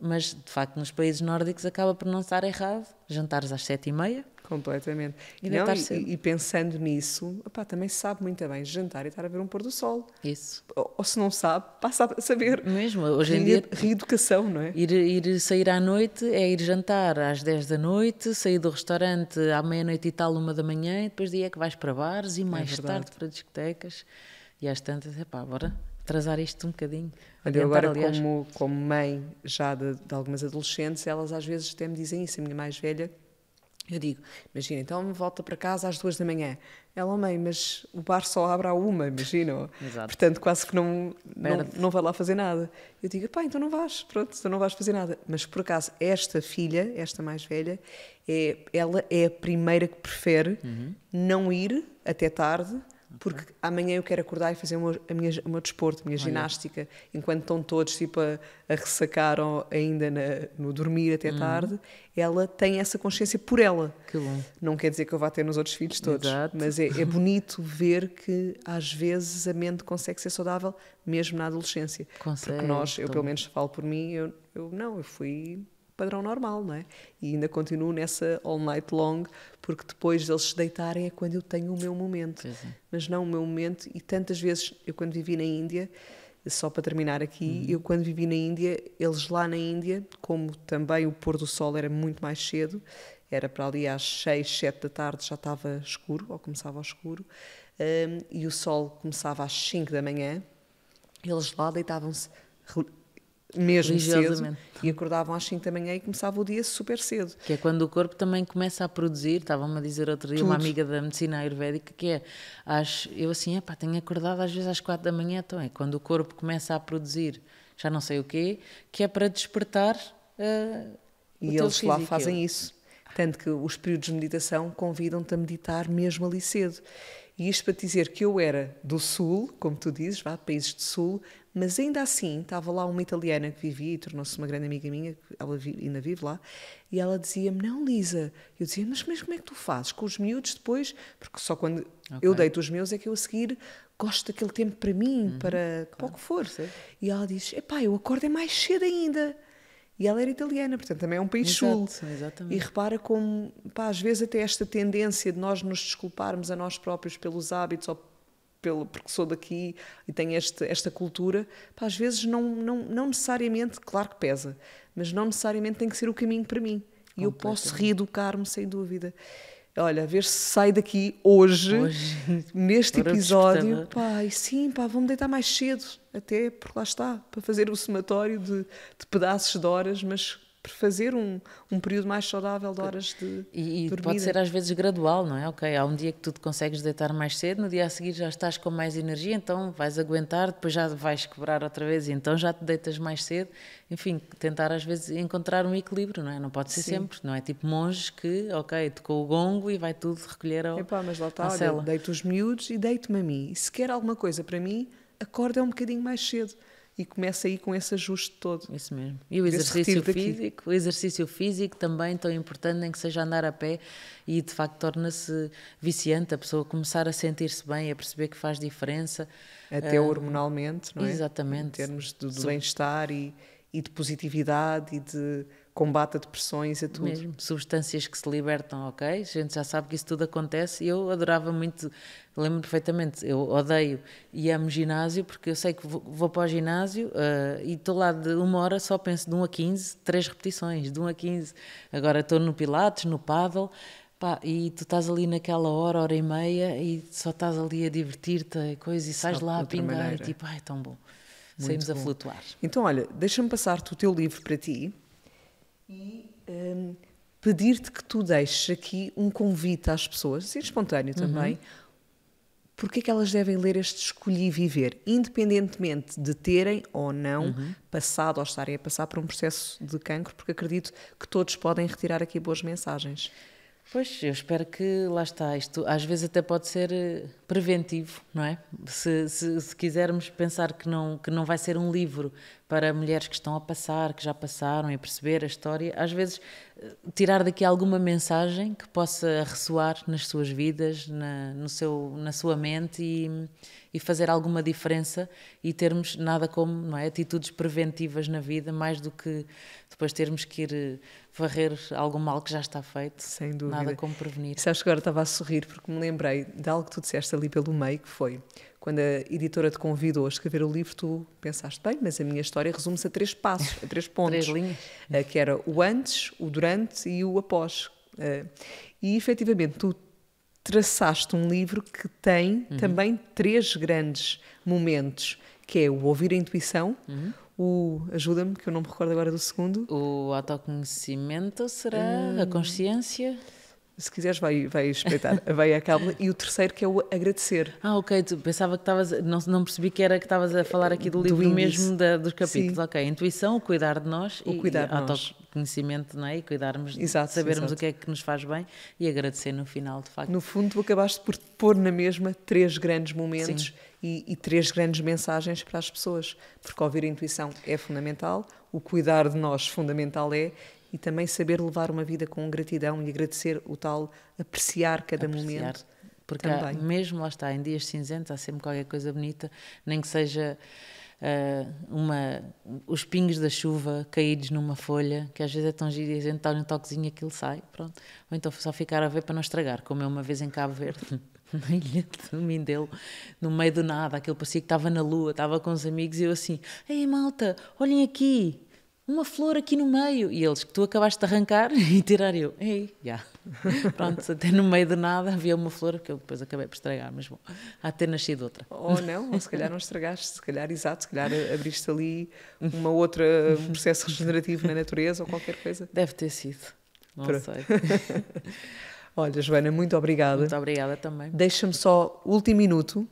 Mas, de facto, nos países nórdicos acaba por não estar errado jantares às sete e meia. Completamente. E, não, e, e, pensando nisso, opá, também sabe muito bem jantar e estar a ver um pôr do sol. Isso. Ou, ou se não sabe, passa a saber. Mesmo, hoje em dia... Reeducação, não é? Ir, ir sair à noite é ir jantar às dez da noite, sair do restaurante à meia-noite e tal, uma da manhã, e depois dia é que vais para bares e é mais é tarde para discotecas. E às tantas, é pá, bora atrasar isto um bocadinho. Olha, agora aliás. como, como mãe já de, de, algumas adolescentes, elas às vezes até me dizem isso, a minha mais velha, eu digo, imagina, então volta para casa às duas da manhã. Ela, mãe, mas o bar só abre à uma, imagina. Exato. Portanto, quase que não, não, não, vai lá fazer nada. Eu digo, pá, então não vais, pronto, então não vais fazer nada. Mas por acaso, esta filha, esta mais velha, é, ela é a primeira que prefere uhum. não ir até tarde, porque okay. amanhã eu quero acordar e fazer o meu, a minha, o meu desporto, a minha Olha. ginástica, enquanto estão todos tipo, a, a ressacar ou ainda na, no dormir até uhum. tarde, ela tem essa consciência por ela. Que bom. Não quer dizer que eu vá ter nos outros filhos todos, Exato. mas é, é bonito ver que às vezes a mente consegue ser saudável mesmo na adolescência. Consegue, porque nós, eu pelo menos falo por mim, eu, eu não, eu fui padrão normal, não é? E ainda continuo nessa all night long, porque depois deles se deitarem é quando eu tenho o meu momento. É. Mas não o meu momento, e tantas vezes, eu quando vivi na Índia, só para terminar aqui, uhum. eu quando vivi na Índia, eles lá na Índia, como também o pôr do sol era muito mais cedo, era para ali às 6, 7 da tarde já estava escuro, ou começava a escuro, um, e o sol começava às 5 da manhã, eles lá deitavam-se mesmo cedo. E acordavam às 5 da manhã e começava o dia super cedo. Que é quando o corpo também começa a produzir. Estava-me a dizer outro dia Tudo. uma amiga da medicina ayurvédica que é, às, eu assim, epá, tenho acordado às vezes às 4 da manhã, então é quando o corpo começa a produzir já não sei o quê, que é para despertar. Uh, e eles lá fazem isso. Tanto que os períodos de meditação convidam-te a meditar mesmo ali cedo. E isto para te dizer que eu era do Sul, como tu dizes, vá, países do Sul, mas ainda assim estava lá uma italiana que vivia e tornou-se uma grande amiga minha, ela vive, ainda vive lá, e ela dizia-me: Não, Lisa. Eu dizia: Mas, mas como é que tu fazes? Com os miúdos depois, porque só quando okay. eu deito os meus é que eu a seguir gosto daquele tempo para mim, uhum, para claro. o que for. Sim. E ela diz: Epá, eu acordo é mais cedo ainda. E ela era italiana, portanto também é um país Exato, E repara como, pá, às vezes até esta tendência de nós nos desculparmos a nós próprios pelos hábitos ou pelo, porque sou daqui e tenho este, esta cultura, pá, às vezes não, não, não necessariamente, claro que pesa, mas não necessariamente tem que ser o caminho para mim. E eu posso reeducar-me sem dúvida. Olha, a ver se sai daqui hoje, hoje. neste episódio. Pá, e sim, pá, vamos deitar mais cedo, até porque lá está, para fazer o somatório de, de pedaços de horas, mas por fazer um, um período mais saudável de horas de E, e pode ser às vezes gradual, não é? Ok, há um dia que tu te consegues deitar mais cedo, no dia a seguir já estás com mais energia, então vais aguentar, depois já vais quebrar outra vez, e então já te deitas mais cedo. Enfim, tentar às vezes encontrar um equilíbrio, não é? Não pode ser Sim. sempre, não é? Tipo monges que, ok, tocou o gongo e vai tudo recolher ao Epá, mas lá está, deito os miúdos e deito-me a mim. E se quer alguma coisa para mim, acorda um bocadinho mais cedo e começa aí com esse ajuste todo. Isso mesmo. E o exercício físico, o exercício físico também tão importante, nem que seja andar a pé e de facto torna-se viciante a pessoa começar a sentir-se bem, a perceber que faz diferença. Até uh, hormonalmente, não é? Exatamente. Em termos de, bem-estar e, e de positividade e de combate a depressões, e tudo. Mesmo. Substâncias que se libertam, ok? A gente já sabe que isso tudo acontece e eu adorava muito, lembro perfeitamente, eu odeio e amo ginásio porque eu sei que vou, vou para o ginásio uh, e estou lá de uma hora só penso de 1 a 15, três repetições, de 1 a 15. Agora estou no Pilates, no Paddle. Pá, e tu estás ali naquela hora, hora e meia, e só estás ali a divertir-te e coisa, e sais lá a pingar, e tipo, ai, tão bom. Muito Saímos bom. a flutuar. Então, olha, deixa-me passar-te o teu livro para ti, e um, pedir-te que tu deixes aqui um convite às pessoas, assim espontâneo uhum. também, uhum. porque é que elas devem ler este Escolhi Viver, independentemente de terem ou não uhum. passado ou estarem a passar por um processo de cancro, porque acredito que todos podem retirar aqui boas mensagens. Pois, eu espero que lá está. Isto às vezes até pode ser eh, preventivo, não é? Se, se, se, quisermos pensar que não, que não vai ser um livro para mulheres que estão a passar, que já passaram e perceber a história, às vezes eh, tirar daqui alguma mensagem que possa ressoar nas suas vidas, na, no seu, na sua mente e e fazer alguma diferença e termos nada como é, atitudes preventivas na vida, mais do que depois termos que ir eh, varrer algum mal que já está feito. Sem dúvida. Nada como prevenir. E sabes que agora estava a sorrir porque me lembrei de algo que tu disseste ali pelo meio, que foi quando a editora te convidou a escrever o livro, tu pensaste bem, mas a minha história resume-se a três passos, a três pontos. três linhas. Eh, que era o antes, o durante e o após. Eh, e efetivamente, tu traçaste um livro que tem uhum. também três grandes momentos, que é o ouvir a intuição, uhum. o ajuda-me que eu não me recordo agora do segundo, o autoconhecimento será hum. a consciência se quiseres, vai, vai espreitar a veia cábula. E o terceiro, que é o agradecer. Ah, ok. Tu pensava que estavas. Não, não percebi que era que estavas a falar aqui do livro do mesmo da, dos capítulos. Sim. Ok. Intuição, o cuidar de nós o e, cuidar de nós. autoconhecimento, não é? E cuidarmos, exato, sabermos exato. o que é que nos faz bem e agradecer no final, de facto. No fundo, tu acabaste por pôr na mesma três grandes momentos e, e três grandes mensagens para as pessoas. Porque ouvir a intuição é fundamental, o cuidar de nós, fundamental é e também saber levar uma vida com gratidão e agradecer o tal apreciar cada apreciar. momento. Porque há, mesmo lá está, em dias cinzentos há sempre qualquer coisa bonita, nem que seja uh, uma, os pingos da chuva caídos numa folha, que às vezes é tão giro e a gente dá um toquezinho e aquilo sai, pronto. Ou então só ficar a ver para não estragar, como eu uma vez em Cabo Verde. na ilha Mindelo, no meio do nada, aquele parecia que estava na lua, estava com os amigos e eu assim, ei malta, olhem aqui, uma flor aqui no meio. E eles, que tu acabaste de arrancar e tirar eu. Ei, já. Pronto, até no meio de nada havia uma flor que eu depois acabei por estragar, mas bom, há de ter nascido outra. Ou não, ou se calhar não estragaste, se calhar, exato, se calhar eh, abriste ali uma outra, um processo regenerativo na natureza ou qualquer coisa. Deve ter sido, não Pronto. sei. Olha, Joana, muito obrigada. Muito obrigada também. Deixa-me só, último minuto,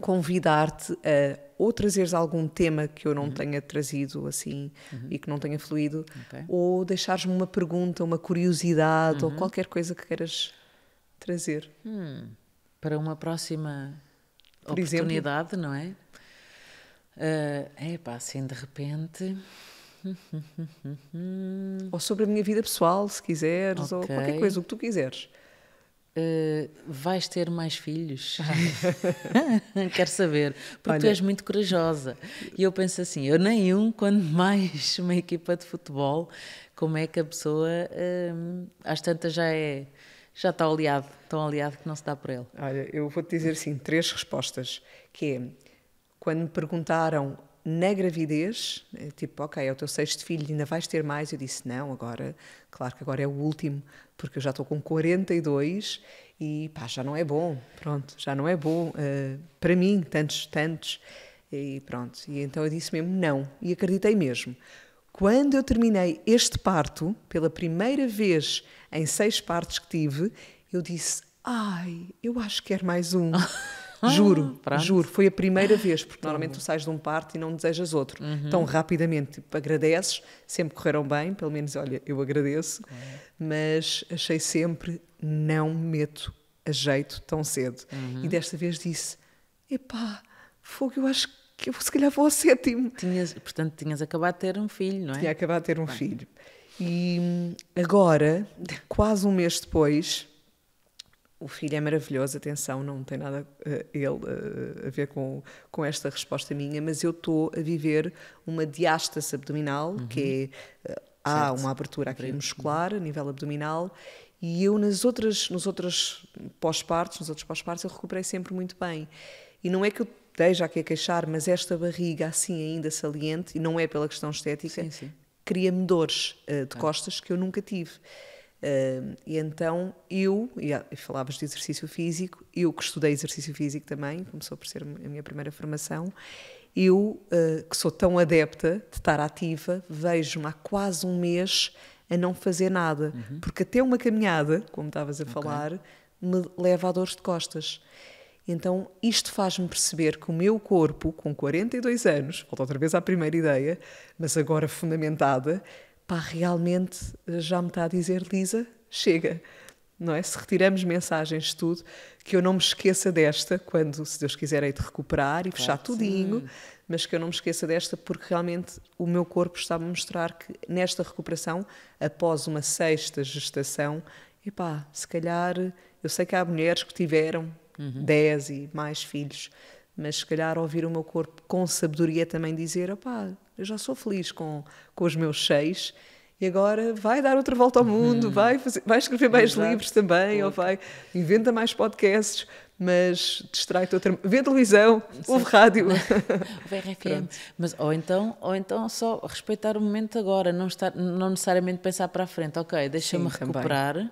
convidar-te a ou trazeres algum tema que eu não uhum. tenha trazido assim uhum. e que não tenha fluído, okay. ou deixares-me uma pergunta, uma curiosidade uhum. ou qualquer coisa que queiras trazer. Hum. Para uma próxima Por oportunidade, exemplo? não é? Uh, epá, assim de repente. ou sobre a minha vida pessoal, se quiseres, okay. ou qualquer coisa, o que tu quiseres. Eh, vais ter mais filhos? Ah. Quero saber, porque Olha, tu és muito corajosa. E eu penso assim: eu nem um, quando mais uma equipa de futebol, como é que a pessoa uh, às tantas já é. Já está aliado, tão aliado que não se dá por ele. Olha, eu vou-te dizer assim: três respostas. Que é, quando me perguntaram na gravidez, eh, tipo, ok, é o teu sexto filho, ainda vais ter mais? Eu disse, não, agora, claro que agora é o último, porque eu já estou com 42 e pá, já não é bom, pronto, já não é bom uh, para mim, tantos, tantos. E pronto, e então eu disse mesmo não, e acreditei mesmo. Quando eu terminei este parto, pela primeira vez em seis partos que tive, eu disse: Ai, eu acho que quero mais um. Ah, juro, juro. Foi a primeira vez, porque normalmente tu uhum. sais de um parto e não desejas outro. Uhum. Então, rapidamente, tipo, agradeces. Sempre correram bem, pelo menos, olha, eu agradeço. Uhum. Mas achei sempre, não meto a jeito tão cedo. Uhum. E desta vez disse, epá, fogo, eu acho que eu se calhar vou ao sétimo. Tinhas, portanto, tinhas acabado de ter um filho, não é? Tinha acabado de ter um bem. filho. E hum, agora, quase um mês depois o filho é maravilhoso, atenção, não tem nada uh, ele uh, a ver com, com esta resposta minha, mas eu estou a viver uma diástase abdominal, uhum. que é, uh, há uma abertura aqui muscular, a nível abdominal, e eu nas outras, nos outros pós-partos, nos outros pós-partos, eu recuperei sempre muito bem. E não é que eu esteja aqui a queixar, mas esta barriga assim ainda saliente, e não é pela questão estética, cria-me dores uh, de ah. costas que eu nunca tive. Uh, e então eu, e falavas de exercício físico, eu que estudei exercício físico também, começou por ser a minha primeira formação, eu uh, que sou tão adepta de estar ativa, vejo-me há quase um mês a não fazer nada, uhum. porque até uma caminhada, como estavas a okay. falar, me leva a dores de costas. Então, isto faz-me perceber que o meu corpo, com 42 anos, volto outra vez à primeira ideia, mas agora fundamentada, pá, realmente já me está a dizer, Lisa, chega. Não é? Se retiramos mensagens de tudo, que eu não me esqueça desta, quando, se Deus quiser, hei de recuperar e claro, fechar tudinho, sim. mas que eu não me esqueça desta, porque realmente o meu corpo está-me a mostrar que nesta recuperação, após uma sexta gestação, epá, se calhar, eu sei que há mulheres que tiveram uhum. e mais filhos, mas se calhar ouvir o meu corpo com sabedoria também dizer: opá, eu já sou feliz com, com os meus seis e agora vai dar outra volta ao mundo, uhum. vai, fazer, vai escrever mais Exato. livros também, ou vai, inventa mais podcasts, mas distrai-te outra. Vê televisão, ouve rádio. RFM. Mas, ou, então, ou então só respeitar o momento agora, não, estar, não necessariamente pensar para a frente, ok, deixa-me recuperar. Também.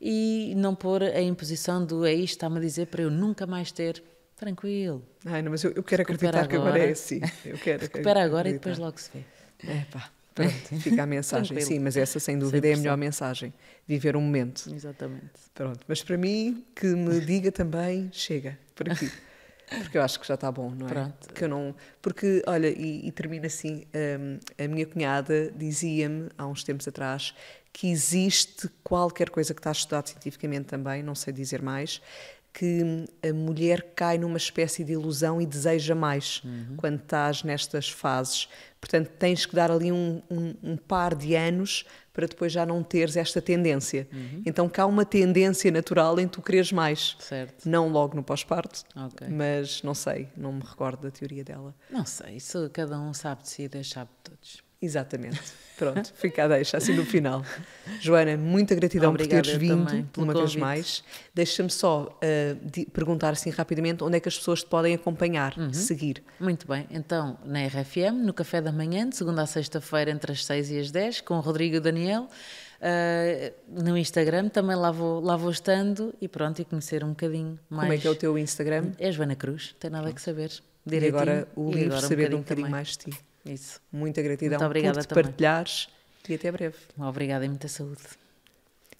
E não pôr a imposição do aí é está-me a dizer para eu nunca mais ter Tranquilo. Ai, não, mas eu, eu quero acreditar agora. que agora é assim. Eu quero Recupera agora e depois logo se vê. É pá. Pronto. É, fica a mensagem, sim, mas essa sem dúvida 100%. é a melhor mensagem. Viver um momento. Exatamente. Pronto, mas para mim, que me diga também, chega, por aqui. Porque eu acho que já está bom, não é? Pronto. Que eu não, porque, olha, e, e termina assim: um, a minha cunhada dizia-me há uns tempos atrás que existe qualquer coisa que está estudado cientificamente também, não sei dizer mais, que a mulher cai numa espécie de ilusão e deseja mais uhum. quando estás nestas fases. Portanto, tens que dar ali um, um, um, par de anos para depois já não teres esta tendência. Uhum. Então, cá há uma tendência natural em tu quereres mais. Certo. Não logo no pós-parto, okay. mas não sei, não me recordo da teoria dela. Não sei, isso cada um sabe de si e deixa de todos. Exatamente. Pronto, fica a deixa, assim no final. Joana, muita gratidão Obrigada por teres vindo uma convite. vez mais. Deixa-me só uh, eh, de, perguntar assim rapidamente onde é que as pessoas te podem acompanhar, uhum. seguir. Muito bem, então na RFM, no café da manhã, de segunda a sexta-feira, entre as 6 e as 10, com o Rodrigo e o Daniel. Uh, no Instagram também lá vou, lá vou estando e pronto, e conhecer um bocadinho mais. Como é que é o teu Instagram? É Joana Cruz, tem nada a que saber. Direitinho. E agora o livro, e saber um bocadinho, um bocadinho mais de ti. Isso. Muita gratidão Muito obrigada por partilhares e até breve. Obrigada e muita saúde.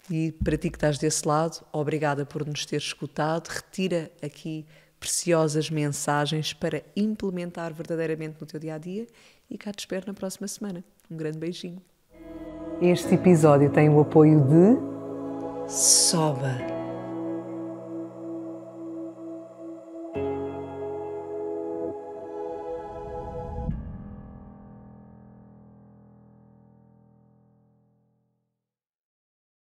E para ti que estás desse lado, obrigada por nos ter escutado. Retira aqui preciosas mensagens para implementar verdadeiramente no teu dia a dia e cá te espero na próxima semana. Um grande beijinho. Este episódio tem o apoio de Soba.